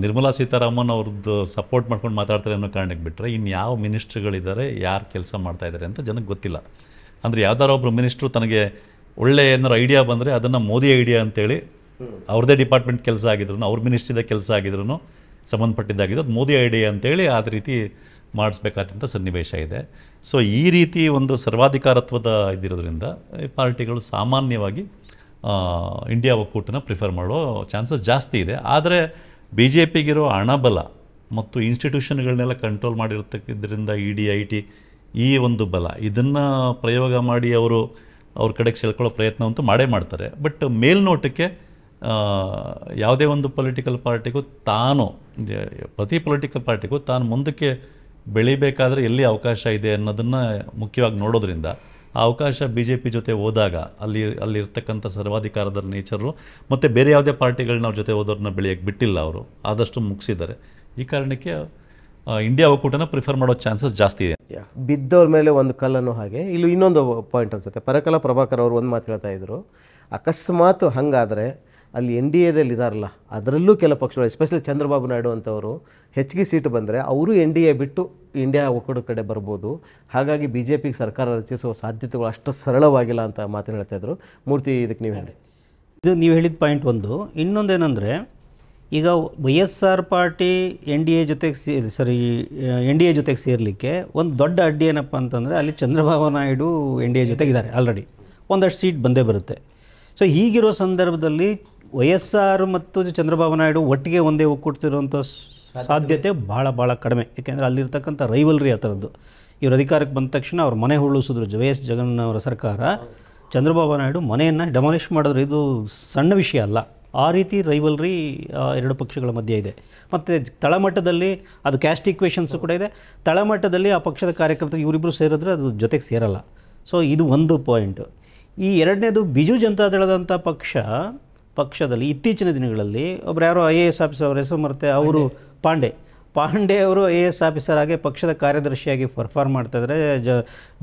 ನಿರ್ಮಲಾ ಸೀತಾರಾಮನ್ ಅವ್ರದ್ದು ಸಪೋರ್ಟ್ ಮಾಡ್ಕೊಂಡು ಮಾತಾಡ್ತಾರೆ ಅನ್ನೋ ಕಾರಣಕ್ಕೆ ಬಿಟ್ಟರೆ ಇನ್ನು ಯಾವ ಮಿನಿಸ್ಟ್ರುಗಳಿದ್ದಾರೆ ಯಾರು ಕೆಲಸ ಮಾಡ್ತಾಯಿದ್ದಾರೆ ಅಂತ ಜನಕ್ಕೆ ಗೊತ್ತಿಲ್ಲ ಅಂದರೆ ಯಾವ್ದಾರ ಒಬ್ಬರು ಮಿನಿಸ್ಟ್ರು ತನಗೆ ಒಳ್ಳೆ ಏನಾರು ಐಡಿಯಾ ಬಂದರೆ ಅದನ್ನು ಮೋದಿ ಐಡಿಯಾ ಅಂತೇಳಿ ಅವ್ರದೇ ಡಿಪಾರ್ಟ್ಮೆಂಟ್ ಕೆಲಸ ಆಗಿದ್ರು ಅವ್ರ ಮಿನಿಸ್ಟ್ರಿದ ಕೆಲಸ ಆಗಿದ್ರು ಸಂಬಂಧಪಟ್ಟಿದ್ದಾಗಿದ್ದು ಅದು ಮೋದಿ ಐಡಿಯಾ ಅಂತೇಳಿ ಆ ರೀತಿ ಮಾಡಿಸ್ಬೇಕಾದಂಥ ಸನ್ನಿವೇಶ ಇದೆ ಸೊ ಈ ರೀತಿ ಒಂದು ಸರ್ವಾಧಿಕಾರತ್ವದ ಇದಿರೋದ್ರಿಂದ ಪಾರ್ಟಿಗಳು ಸಾಮಾನ್ಯವಾಗಿ ಇಂಡಿಯಾ ಒಕ್ಕೂಟನ ಪ್ರಿಫರ್ ಮಾಡೋ ಚಾನ್ಸಸ್ ಜಾಸ್ತಿ ಇದೆ ಆದರೆ ಬಿ ಜೆ ಪಿಗಿರೋ ಹಣಬಲ ಮತ್ತು ಇನ್ಸ್ಟಿಟ್ಯೂಷನ್ಗಳನ್ನೆಲ್ಲ ಕಂಟ್ರೋಲ್ ಮಾಡಿರ್ತಕ್ಕಿದ್ದರಿಂದ E e D I T ಈ ಒಂದು ಬಲ ಇದನ್ನು ಪ್ರಯೋಗ ಮಾಡಿ ಅವರು ಅವ್ರ ಕಡೆಗೆ ಸೆಳ್ಕೊಳ್ಳೋ ಪ್ರಯತ್ನ ಮಾಡೇ ಮಾಡ್ತಾರೆ ಬಟ್ ಮೇಲ್ನೋಟಕ್ಕೆ ಯಾವುದೇ ಒಂದು ಪೊಲಿಟಿಕಲ್ ಪಾರ್ಟಿಗೂ ತಾನು ಪ್ರತಿ ಪೊಲಿಟಿಕಲ್ ಪಾರ್ಟಿಗೂ ತಾನು ಮುಂದಕ್ಕೆ ಬೆಳಿಬೇಕಾದ್ರೆ ಎಲ್ಲಿ ಅವಕಾಶ ಇದೆ ಅನ್ನೋದನ್ನು ಮುಖ್ಯವಾಗಿ ನೋಡೋದ್ರಿಂದ ಆ ಅವಕಾಶ ಬಿ ಜೆ ಪಿ ಜೊತೆ ಹೋದಾಗ ಅಲ್ಲಿ ಅಲ್ಲಿರ್ತಕ್ಕಂಥ ಸರ್ವಾಧಿಕಾರದ ನೇಚರು ಮತ್ತು ಬೇರೆ ಯಾವುದೇ ಪಾರ್ಟಿಗಳನ್ನ ಅವ್ರ ಜೊತೆ ಹೋದವ್ರನ್ನ ಬೆಳೆಯೋಕ್ಕೆ ಬಿಟ್ಟಿಲ್ಲ ಅವರು ಆದಷ್ಟು ಮುಗಿಸಿದ್ದಾರೆ ಈ ಕಾರಣಕ್ಕೆ ಇಂಡಿಯಾ ಒಕ್ಕೂಟನ ಪ್ರಿಫರ್ ಮಾಡೋ ಚಾನ್ಸಸ್ ಜಾಸ್ತಿ ಇದೆ ಬಿದ್ದವ್ರ ಮೇಲೆ ಒಂದು ಕಲ್ಲನ್ನು ಹಾಗೆ ಇಲ್ಲಿ ಇನ್ನೊಂದು ಪಾಯಿಂಟ್ ಅನ್ಸುತ್ತೆ ಪರಕಲ ಪ್ರಭಾಕರ್ ಅವರು ಒಂದು ಮಾತು ಹೇಳ್ತಾ ಇದ್ರು ಅಕಸ್ಮಾತ್ ಹಂಗಾದರೆ ಅಲ್ಲಿ ಎನ್ ಡಿ ಎದಲ್ಲಿ ಇದಾರಲ್ಲ ಅದರಲ್ಲೂ ಕೆಲ ಪಕ್ಷಗಳು ಎಸ್ಪೆಷಲಿ ಚಂದ್ರಬಾಬು ನಾಯ್ಡು ಅಂತವರು ಹೆಚ್ಚಿಗೆ ಸೀಟು ಬಂದರೆ ಅವರು ಎನ್ ಡಿ ಎ ಬಿಟ್ಟು ಇಂಡಿಯಾ ಒಕ್ಕೂಟದ ಕಡೆ ಬರ್ಬೋದು ಹಾಗಾಗಿ ಬಿ ಜೆ ಪಿಗೆ ಸರ್ಕಾರ ರಚಿಸುವ ಸಾಧ್ಯತೆಗಳು ಅಷ್ಟು ಸರಳವಾಗಿಲ್ಲ ಅಂತ ಮಾತನ್ನು ಹೇಳ್ತಾಯಿದ್ರು ಮೂರ್ತಿ ಇದಕ್ಕೆ ನೀವು ಹೇಳಿ ಇದು ನೀವು ಹೇಳಿದ ಪಾಯಿಂಟ್ ಒಂದು ಇನ್ನೊಂದೇನೆಂದರೆ ಈಗ Y S R party N D A ಜೊತೆಗೆ ಸೇ ಸರಿ ಎನ್ ಡಿ ಎ ಜೊತೆಗೆ ಸೇರಲಿಕ್ಕೆ ಒಂದು ದೊಡ್ಡ ಅಡ್ಡಿ ಏನಪ್ಪ ಅಂತಂದರೆ ಅಲ್ಲಿ Chandrababu Naidu N D A ಜೊತೆಗಿದ್ದಾರೆ ಆಲ್ರೆಡಿ ಒಂದಷ್ಟು ಸೀಟ್ ಬಂದೇ ಬರುತ್ತೆ ಸೊ ಹೀಗಿರೋ ಸಂದರ್ಭದಲ್ಲಿ ವೈಎಸ್ಆರ್ ಮತ್ತು ಚಂದ್ರಬಾಬು ನಾಯ್ಡು ಒಟ್ಟಿಗೆ ಒಂದೇ ಒಕ್ಕೂಡ್ತಿರುವಂಥ ಸಾಧ್ಯತೆ ಭಾಳ ಭಾಳ ಕಡಿಮೆ ಯಾಕೆಂದರೆ ಅಲ್ಲಿರ್ತಕ್ಕಂಥ ರೈವಲ್ರಿ ಆ ಥರದ್ದು ಇವರು ಅಧಿಕಾರಕ್ಕೆ ಬಂದ ತಕ್ಷಣ ಅವ್ರ ಮನೆ ಹುರುಳಿಸಿದ್ರು ಜೆ ಎಸ್ ಜಗನ್ ಅವರ ಸರ್ಕಾರ ಚಂದ್ರಬಾಬು ನಾಯ್ಡು ಮನೆಯನ್ನು ಡೆಮಾಲಿಷ್ ಮಾಡಿದ್ರು ಇದು ಸಣ್ಣ ವಿಷಯ ಅಲ್ಲ ಆ ರೀತಿ ರೈವಲ್ರಿ ಎರಡು ಪಕ್ಷಗಳ ಮಧ್ಯೆ ಇದೆ ಮತ್ತು ತಳಮಟ್ಟದಲ್ಲಿ ಅದು ಕ್ಯಾಸ್ಟ್ ಇಕ್ವೇಷನ್ಸು ಕೂಡ ಇದೆ ತಳಮಟ್ಟದಲ್ಲಿ ಆ ಪಕ್ಷದ ಕಾರ್ಯಕರ್ತರು ಇವರಿಬ್ಬರು ಸೇರಿದ್ರೆ ಅದು ಜೊತೆಗೆ ಸೇರಲ್ಲ ಸೊ ಇದು ಒಂದು ಪಾಯಿಂಟು ಈ ಎರಡನೇದು ಬಿಜು ಜನತಾದಳದಂಥ ಪಕ್ಷ ಪಕ್ಷದಲ್ಲಿ ಇತ್ತೀಚಿನ ದಿನಗಳಲ್ಲಿ ಒಬ್ರು ಯಾರೋ ಐ ಎ ಎಸ್ ಆಫೀಸರ್ ಅವರ ಹೆಸರು ಮರೆತೆ ಅವರು ಪಾಂಡೆ ಪಾಂಡೆ ಅವರು ಐ ಎ ಎಸ್ ಆಫೀಸರ್ ಆಗಿ ಪಕ್ಷದ ಕಾರ್ಯದರ್ಶಿಯಾಗಿ ಪರ್ಫಾರ್ಮ್ ಮಾಡ್ತಾಯಿದ್ದಾರೆ ಜ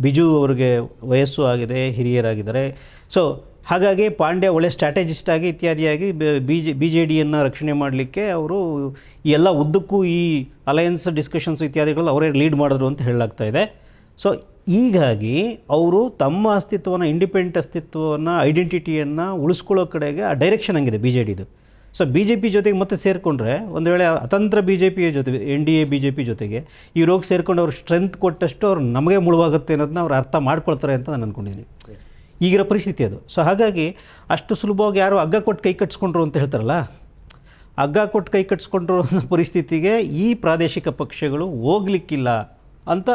ಬಿಜು ಅವರಿಗೆ ವಯಸ್ಸು ಆಗಿದೆ ಹಿರಿಯರಾಗಿದ್ದಾರೆ ಸೊ ಹಾಗಾಗಿ ಪಾಂಡೆ ಒಳ್ಳೆ ಸ್ಟ್ರಾಟಜಿಸ್ಟ್ ಆಗಿ ಇತ್ಯಾದಿಯಾಗಿ ಬಿ ಜೆ ಬಿ ಜೆ ಡಿಯನ್ನು ರಕ್ಷಣೆ ಮಾಡಲಿಕ್ಕೆ ಅವರು ಎಲ್ಲ ಉದ್ದಕ್ಕೂ ಈ ಅಲಯನ್ಸ್ ಡಿಸ್ಕಷನ್ಸ್ ಇತ್ಯಾದಿಗಳು ಅವರೇ ಲೀಡ್ ಮಾಡಿದ್ರು ಅಂತ ಹೇಳಲಾಗ್ತಾ ಇದೆ ಸೊ ಹೀಗಾಗಿ ಅವರು ತಮ್ಮ ಅಸ್ತಿತ್ವವನ್ನು ಇಂಡಿಪೆಂಡೆಂಟ್ ಅಸ್ತಿತ್ವವನ್ನು ಐಡೆಂಟಿಟಿಯನ್ನು ಉಳಿಸ್ಕೊಳ್ಳೋ ಕಡೆಗೆ ಆ ಡೈರೆಕ್ಷನ್ ಹಂಗಿದೆ ಬಿ ಜೆ ಡಿದು ಸೊ ಬಿ ಜೆ ಪಿ ಜೊತೆಗೆ ಮತ್ತೆ ಸೇರಿಕೊಂಡ್ರೆ ಒಂದು ವೇಳೆ ಅತಂತ್ರ ಬಿ ಜೆ ಪಿಯ ಜೊತೆ N D A B J P ಜೊತೆಗೆ ಈ ರೋಗ ಸೇರ್ಕೊಂಡು ಅವ್ರ ಸ್ಟ್ರೆಂತ್ ಕೊಟ್ಟಷ್ಟು ಅವ್ರು ನಮಗೆ ಮುಳುವಾಗುತ್ತೆ ಅನ್ನೋದನ್ನ ಅವ್ರು ಅರ್ಥ ಮಾಡ್ಕೊಳ್ತಾರೆ ಅಂತ ನಾನು ಅಂದ್ಕೊಂಡಿದ್ದೀನಿ ಈಗಿರೋ ಪರಿಸ್ಥಿತಿ ಅದು ಸೊ ಹಾಗಾಗಿ ಅಷ್ಟು ಸುಲಭವಾಗಿ ಯಾರು ಹಗ್ಗ ಕೊಟ್ಟು ಕೈ ಕಟ್ಸ್ಕೊಂಡ್ರು ಅಂತ ಹೇಳ್ತಾರಲ್ಲ ಹಗ್ಗ ಕೊಟ್ಟು ಕೈ ಕಟ್ಸ್ಕೊಂಡ್ರು ಅನ್ನೋ ಪರಿಸ್ಥಿತಿಗೆ ಈ ಪ್ರಾದೇಶಿಕ ಪಕ್ಷಗಳು ಹೋಗ್ಲಿಕ್ಕಿಲ್ಲ ಅಂತ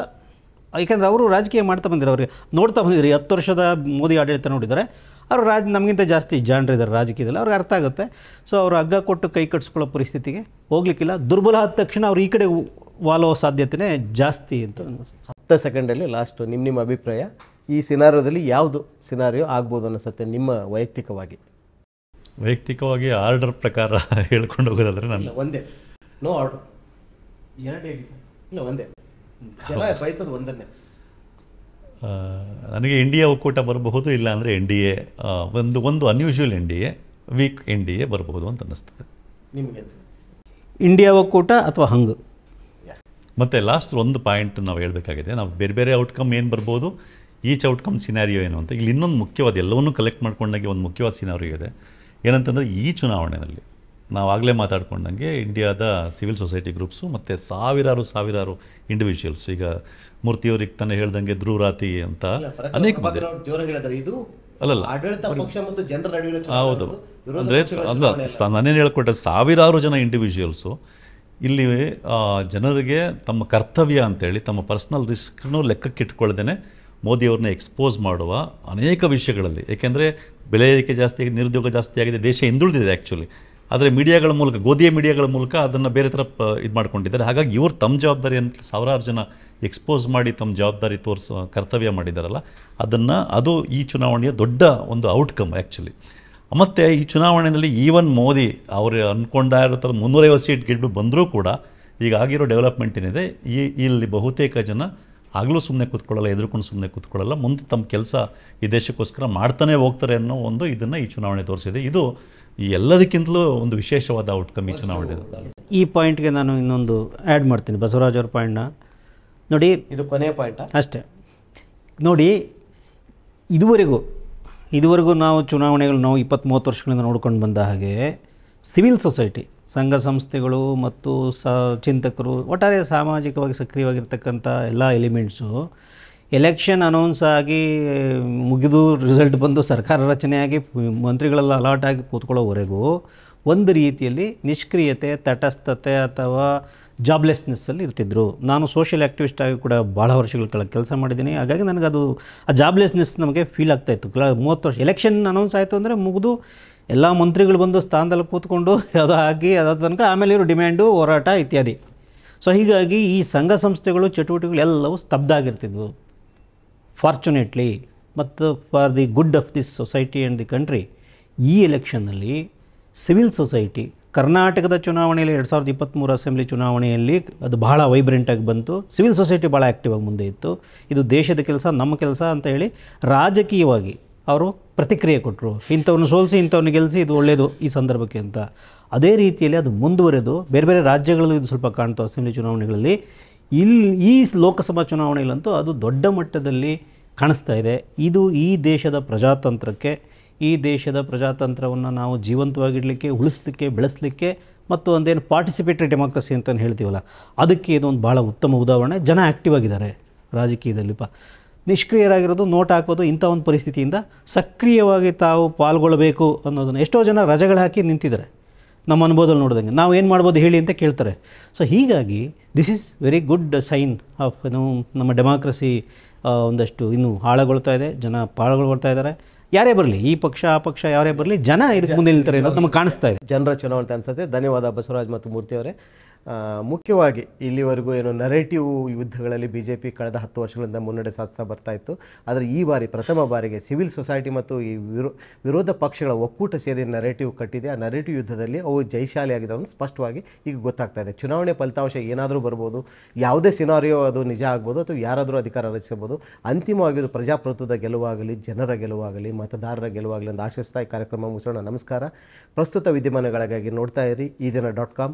ಏಕೆಂದರೆ ಅವರು ರಾಜಕೀಯ ಮಾಡ್ತಾ ಬಂದಿರೋ ಅವ್ರಿಗೆ ನೋಡ್ತಾ ಬಂದಿದ್ರು ಹತ್ತು ವರ್ಷದ ಮೋದಿ ಆಡಳಿತ ನೋಡಿದರೆ ಅವರು ರಾಜ ನಮಗಿಂತ ಜಾಸ್ತಿ ಜಾಣರಿದ್ದಾರೆ ರಾಜಕೀಯದಲ್ಲಿ ಅವ್ರಿಗೆ ಅರ್ಥ ಆಗುತ್ತೆ ಸೊ ಅವರು ಹಗ್ಗ ಕೊಟ್ಟು ಕೈ ಕಟ್ಸ್ಕೊಳ್ಳೋ ಪರಿಸ್ಥಿತಿಗೆ ಹೋಗ್ಲಿಕ್ಕಿಲ್ಲ ದುರ್ಬಲ ಆದ ತಕ್ಷಣ ಅವ್ರು ಈ ಕಡೆ ವಾಲೋ ಸಾಧ್ಯತೆನೇ ಜಾಸ್ತಿ ಅಂತ ಹತ್ತು ಸೆಕೆಂಡಲ್ಲಿ ಲಾಸ್ಟು ನಿಮ್ಮ ನಿಮ್ಮ ಅಭಿಪ್ರಾಯ ಈ ಸಿನಾರಿಯೋದಲ್ಲಿ ಯಾವುದು ಸಿನಾರಿಯೋ ಆಗ್ಬೋದು ಅನ್ನಿಸುತ್ತೆ ನಿಮ್ಮ ವೈಯಕ್ತಿಕವಾಗಿ ವೈಯಕ್ತಿಕವಾಗಿ ಆರ್ಡರ್ ಪ್ರಕಾರ ಹೇಳ್ಕೊಂಡು ಹೋಗೋದಾದ್ರೆ ನಾನು ಒಂದೇ ನೋ ಆರ್ಡರ್ ಎರಡೇ ಇಲ್ಲ ಒಂದೇ ಜನ ಬಯಸೋದು ಒಂದನ್ನೇ ನನಗೆ ಇಂಡಿಯಾ ಒಕ್ಕೂಟ ಬರಬಹುದು ಇಲ್ಲ ಅಂದರೆ ಎನ್ ಡಿ ಎ ಒಂದು ಒಂದು unusual N D A weak N D A ಬರಬಹುದು ಅಂತ ಅನ್ನಿಸ್ತದೆ ನಿಮಗೆ ಇಂಡಿಯಾ ಒಕ್ಕೂಟ ಅಥವಾ ಹಂಗ್ ಮತ್ತೆ ಲಾಸ್ಟ್ ಒಂದು ಪಾಯಿಂಟ್ ನಾವು ಹೇಳಬೇಕಾಗಿದೆ ನಾವು ಬೇರೆ ಬೇರೆ ಔಟ್ಕಮ್ ಏನು ಬರ್ಬೋದು ಈಚ್ ಔಟ್ಕಮ್ ಸಿನಾರಿಯೋ ಏನು ಅಂತ ಇಲ್ಲಿ ಇನ್ನೊಂದು ಮುಖ್ಯವಾದ ಎಲ್ಲವನ್ನೂ ಕಲೆಕ್ಟ್ ಮಾಡ್ಕೊಂಡಾಗೆ ಒಂದು ಮುಖ್ಯವಾದ ಸಿನಾರಿಯೋ ಇದೆ ಏನಂತಂದರೆ ಈ ಚುನಾವಣೆಯಲ್ಲಿ ಆಗಲೇ ಮಾತಾಡ್ಕೊಂಡಂಗೆ ಇಂಡಿಯಾದ ಸಿವಿಲ್ ಸೊಸೈಟಿ ಗ್ರೂಪ್ಸು ಮತ್ತು ಸಾವಿರಾರು ಸಾವಿರಾರು ಇಂಡಿವಿಜುವಲ್ಸ್ ಈಗ ಮೂರ್ತಿಯವ್ರಿಗೆ ತಾನೇ ಹೇಳ್ದಂಗೆ ಧ್ರುವರಾತಿ ಅಂತ ಅನೇಕ ಇದು ಅಲ್ಲಲ್ಲ ಹೌದು ಅಲ್ಲ ನಾನೇನು ಹೇಳ್ಕೊಟ್ಟೆ ಸಾವಿರಾರು ಜನ ಇಂಡಿವಿಜುವಲ್ಸು ಇಲ್ಲಿ ಜನರಿಗೆ ತಮ್ಮ ಕರ್ತವ್ಯ ಅಂತೇಳಿ ತಮ್ಮ ಲೆಕ್ಕಕ್ಕೆ ರಿಸ್ಕ್ನೂ ಮೋದಿ ಮೋದಿಯವ್ರನ್ನ ಎಕ್ಸ್ಪೋಸ್ ಮಾಡುವ ಅನೇಕ ವಿಷಯಗಳಲ್ಲಿ ಏಕೆಂದರೆ ಬೆಲೆ ಏರಿಕೆ ಜಾಸ್ತಿ ಆಗಿದೆ ನಿರುದ್ಯೋಗ ಜಾಸ್ತಿ ಆಗಿದೆ ದೇಶ ಹಿಂದುಳಿದಿದೆ ಆ್ಯಕ್ಚುಲಿ ಆದರೆ ಮೀಡಿಯಾಗಳ ಮೂಲಕ ಗೋಧಿಯ ಮೀಡಿಯಾಗಳ ಮೂಲಕ ಅದನ್ನು ಬೇರೆ ಥರ ಪ ಇದು ಮಾಡ್ಕೊಂಡಿದ್ದಾರೆ ಹಾಗಾಗಿ ಇವರು ತಮ್ಮ ಜವಾಬ್ದಾರಿ ಅಂತ ಸಾವಿರಾರು ಜನ ಎಕ್ಸ್ಪೋಸ್ ಮಾಡಿ ತಮ್ಮ ಜವಾಬ್ದಾರಿ ತೋರಿಸೋ ಕರ್ತವ್ಯ ಮಾಡಿದ್ದಾರಲ್ಲ ಅದನ್ನು ಅದು ಈ ಚುನಾವಣೆಯ ದೊಡ್ಡ ಒಂದು ಔಟ್ಕಮ್ ಆ್ಯಕ್ಚುಲಿ ಮತ್ತು ಈ ಚುನಾವಣೆಯಲ್ಲಿ ಈವನ್ ಮೋದಿ ಅವರು ಅಂದ್ಕೊಂಡ ಇರೋ ಥರ ಮುನ್ನೂರೈವತ್ತು ಸೀಟ್ ಗೆದ್ದು ಬಂದರೂ ಕೂಡ ಈಗ ಆಗಿರೋ ಡೆವಲಪ್ಮೆಂಟ್ ಏನಿದೆ ಈ ಇಲ್ಲಿ ಬಹುತೇಕ ಜನ ಆಗಲೂ ಸುಮ್ಮನೆ ಕೂತ್ಕೊಳ್ಳಲ್ಲ ಎದುರ್ಕೊಂಡು ಸುಮ್ಮನೆ ಕೂತ್ಕೊಳ್ಳಲ್ಲ ಮುಂದೆ ತಮ್ಮ ಕೆಲಸ ಈ ದೇಶಕ್ಕೋಸ್ಕರ ಮಾಡ್ತಾನೆ ಹೋಗ್ತಾರೆ ಅನ್ನೋ ಒಂದು ಇದನ್ನು ಈ ಚುನಾವಣೆ ತೋರಿಸಿದೆ ಇದು ಈ ಎಲ್ಲದಕ್ಕಿಂತಲೂ ಒಂದು ವಿಶೇಷವಾದ ಔಟ್ಕಮ್ ಈ ಚುನಾವಣೆ ಈ ಪಾಯಿಂಟ್ಗೆ ನಾನು ಇನ್ನೊಂದು ಆ್ಯಡ್ ಮಾಡ್ತೀನಿ ಬಸವರಾಜ್ ಅವ್ರ ಪಾಯಿಂಟ್ನ ನೋಡಿ ಇದು ಕೊನೆಯ ಪಾಯಿಂಟ್ ಅಷ್ಟೇ ನೋಡಿ ಇದುವರೆಗೂ ಇದುವರೆಗೂ ನಾವು ಚುನಾವಣೆಗಳು ನಾವು ಇಪ್ಪತ್ತ್ ಮೂವತ್ತು ವರ್ಷಗಳಿಂದ ನೋಡ್ಕೊಂಡು ಬಂದ ಹಾಗೆ ಸಿವಿಲ್ ಸೊಸೈಟಿ ಸಂಘ ಸಂಸ್ಥೆಗಳು ಮತ್ತು ಸ ಚಿಂತಕರು ಒಟ್ಟಾರೆ ಸಾಮಾಜಿಕವಾಗಿ ಸಕ್ರಿಯವಾಗಿರ್ತಕ್ಕಂಥ ಎಲ್ಲ ಎಲಿಮೆಂಟ್ಸು ಎಲೆಕ್ಷನ್ ಅನೌನ್ಸ್ ಆಗಿ ಮುಗಿದು ರಿಸಲ್ಟ್ ಬಂದು ಸರ್ಕಾರ ರಚನೆಯಾಗಿ ಮಂತ್ರಿಗಳೆಲ್ಲ ಅಲಾಟ್ ಆಗಿ ಕೂತ್ಕೊಳ್ಳೋವರೆಗೂ ಒಂದು ರೀತಿಯಲ್ಲಿ ನಿಷ್ಕ್ರಿಯತೆ ತಟಸ್ಥತೆ ಅಥವಾ ಜಾಬ್ಲೆಸ್ನೆಸ್ಸಲ್ಲಿ ಇರ್ತಿದ್ರು ನಾನು ಸೋಷಿಯಲ್ ಆ್ಯಕ್ಟಿವಿಸ್ಟ್ ಆಗಿ ಕೂಡ ಭಾಳ ವರ್ಷಗಳ ಕಾಲ ಕೆಲಸ ಮಾಡಿದ್ದೀನಿ ಹಾಗಾಗಿ ನನಗದು ಆ ಜಾಬ್ಲೆಸ್ನೆಸ್ ನಮಗೆ ಫೀಲ್ ಆಗ್ತಾ ಇತ್ತು ಮೂವತ್ತು ವರ್ಷ ಎಲೆಕ್ಷನ್ ಅನೌನ್ಸ್ ಆಯಿತು ಅಂದರೆ ಮುಗಿದು ಎಲ್ಲ ಮಂತ್ರಿಗಳು ಬಂದು ಸ್ಥಾನದಲ್ಲಿ ಕೂತ್ಕೊಂಡು ಅದು ಹಾಕಿ ಅದಾದ ತನಕ ಆಮೇಲೆ ಇವರು ಡಿಮ್ಯಾಂಡು ಹೋರಾಟ ಇತ್ಯಾದಿ ಸೊ ಹೀಗಾಗಿ ಈ ಸಂಘ ಸಂಸ್ಥೆಗಳು ಚಟುವಟಿಕೆಗಳು ಎಲ್ಲವೂ ಸ್ತಬ್ಧ ಆಗಿರ್ತಿದ್ವು ಫಾರ್ಚುನೇಟ್ಲಿ ಮತ್ತು for the good of this society and the country ಈ ಎಲೆಕ್ಷನ್ನಲ್ಲಿ ಸಿವಿಲ್ ಸೊಸೈಟಿ ಕರ್ನಾಟಕದ ಚುನಾವಣೆಯಲ್ಲಿ ಎರಡು ಸಾವಿರದ ಇಪ್ಪತ್ತ್ಮೂರು ಅಸೆಂಬ್ಲಿ ಚುನಾವಣೆಯಲ್ಲಿ ಅದು ಬಹಳ ವೈಬ್ರೆಂಟಾಗಿ ಬಂತು ಸಿವಿಲ್ ಸೊಸೈಟಿ ಭಾಳ ಆ್ಯಕ್ಟಿವ್ ಆಗಿ ಮುಂದೆ ಇತ್ತು ಇದು ದೇಶದ ಕೆಲಸ ನಮ್ಮ ಕೆಲಸ ಅಂತ ಹೇಳಿ ರಾಜಕೀಯವಾಗಿ ಅವರು ಪ್ರತಿಕ್ರಿಯೆ ಕೊಟ್ಟರು ಇಂಥವ್ರನ್ನ ಸೋಲಿಸಿ ಇಂಥವ್ರನ್ನ ಗೆಲ್ಲಿಸಿ ಇದು ಒಳ್ಳೆಯದು ಈ ಸಂದರ್ಭಕ್ಕೆ ಅಂತ ಅದೇ ರೀತಿಯಲ್ಲಿ ಅದು ಮುಂದುವರೆದು ಬೇರೆ ಬೇರೆ ರಾಜ್ಯಗಳಲ್ಲೂ ಇದು ಸ್ವಲ್ಪ ಕಾಣ್ತು ಅಸೆಂಬ್ಲಿ ಚುನಾವಣೆಗಳಲ್ಲಿ ಇಲ್ಲಿ ಈ ಲೋಕಸಭಾ ಚುನಾವಣೆಯಲ್ಲಂತೂ ಅದು ದೊಡ್ಡ ಮಟ್ಟದಲ್ಲಿ ಕಾಣಿಸ್ತಾ ಇದೆ ಇದು ಈ ದೇಶದ ಪ್ರಜಾತಂತ್ರಕ್ಕೆ ಈ ದೇಶದ ಪ್ರಜಾತಂತ್ರವನ್ನು ನಾವು ಜೀವಂತವಾಗಿಡಲಿಕ್ಕೆ ಉಳಿಸ್ಲಿಕ್ಕೆ ಬೆಳೆಸಲಿಕ್ಕೆ ಮತ್ತು ಒಂದೇನು ಪಾರ್ಟಿಸಿಪೇಟರಿ ಡೆಮಾಕ್ರಸಿ ಅಂತಲೇ ಹೇಳ್ತೀವಲ್ಲ ಅದಕ್ಕೆ ಇದೊಂದು ಭಾಳ ಉತ್ತಮ ಉದಾಹರಣೆ ಜನ ಆ್ಯಕ್ಟಿವ್ ಆಗಿದ್ದಾರೆ ರಾಜಕೀಯದಲ್ಲಿ ಪ ನಿಷ್ಕ್ರಿಯರಾಗಿರೋದು ನೋಟ್ ಹಾಕೋದು ಇಂಥ ಒಂದು ಪರಿಸ್ಥಿತಿಯಿಂದ ಸಕ್ರಿಯವಾಗಿ ತಾವು ಪಾಲ್ಗೊಳ್ಳಬೇಕು ಅನ್ನೋದನ್ನು ಎಷ್ಟೋ ಜನ ರಜೆಗಳು ಹಾಕಿ ನಿಂತಿದ್ದಾರೆ ನಮ್ಮ ಅನುಭವದಲ್ಲಿ ನೋಡಿದಂಗೆ ನಾವು ಏನು ಮಾಡ್ಬೋದು ಹೇಳಿ ಅಂತ ಕೇಳ್ತಾರೆ ಸೊ ಹೀಗಾಗಿ this is very good sign of ನಾವು ನಮ್ಮ ಡೆಮಾಕ್ರಸಿ ಒಂದಷ್ಟು ಇನ್ನೂ ಹಾಳಗೊಳ್ತಾ ಇದೆ ಜನ ಪಾಳಗೊಳ್ತಾ ಇದ್ದಾರೆ ಯಾರೇ ಬರಲಿ ಈ ಪಕ್ಷ ಆ ಪಕ್ಷ ಯಾರೇ ಬರಲಿ ಜನ ಇದಕ್ಕೆ ಮುಂದೆ ನಿಲ್ತಾರೆ ಅನ್ನೋದು ನಮಗೆ ಕಾಣಿಸ್ತಾ ಇದೆ ಜನರ ಚುನಾವಣೆ ಅನ್ಸುತ್ತೆ ಧನ್ಯವಾದ ಬಸವರಾಜ್ ಮತ್ತು ಮೂರ್ತಿ ಅವರೇ ಮುಖ್ಯವಾಗಿ ಇಲ್ಲಿವರೆಗೂ ಏನು ನರೇಟಿವ್ ಯುದ್ಧಗಳಲ್ಲಿ ಬಿ ಜೆ ಪಿ ಕಳೆದ ಹತ್ತು ವರ್ಷಗಳಿಂದ ಮುನ್ನಡೆ ಸಾಧಿಸ್ತಾ ಬರ್ತಾ ಇತ್ತು ಆದರೆ ಈ ಬಾರಿ ಪ್ರಥಮ ಬಾರಿಗೆ ಸಿವಿಲ್ ಸೊಸೈಟಿ ಮತ್ತು ಈ ವಿರೋ ವಿರೋಧ ಪಕ್ಷಗಳ ಒಕ್ಕೂಟ ಸೇರಿ ನರೇಟಿವ್ ಕಟ್ಟಿದೆ ಆ ನರೇಟಿವ್ ಯುದ್ಧದಲ್ಲಿ ಅವು ಜಯಶಾಲಿಯಾಗಿದೆ ಅನ್ನೋದು ಸ್ಪಷ್ಟವಾಗಿ ಈಗ ಗೊತ್ತಾಗ್ತಾ ಇದೆ ಚುನಾವಣೆ ಫಲಿತಾಂಶ ಏನಾದರೂ ಬರ್ಬೋದು ಯಾವುದೇ ಸಿನಾರಿಯೋ ಅದು ನಿಜ ಆಗ್ಬೋದು ಅಥವಾ ಯಾರಾದರೂ ಅಧಿಕಾರ ರಚಿಸಬಹುದು ಅಂತಿಮವಾಗಿ ಇದು ಪ್ರಜಾಪ್ರಭುತ್ವದ ಗೆಲುವಾಗಲಿ ಜನರ ಗೆಲುವಾಗಲಿ ಮತದಾರರ ಗೆಲುವಾಗಲಿ ಅಂತ ಆಶಿಸ್ತಾ ಈ ಕಾರ್ಯಕ್ರಮ ಮುಗಿಸೋಣ ನಮಸ್ಕಾರ ಪ್ರಸ್ತುತ ವಿದ್ಯಮಾನಗಳಿಗಾಗಿ ನೋಡ್ತಾ ಇರಿ ಈ ದಿನ ಡಾಟ್ ಕಾಮ್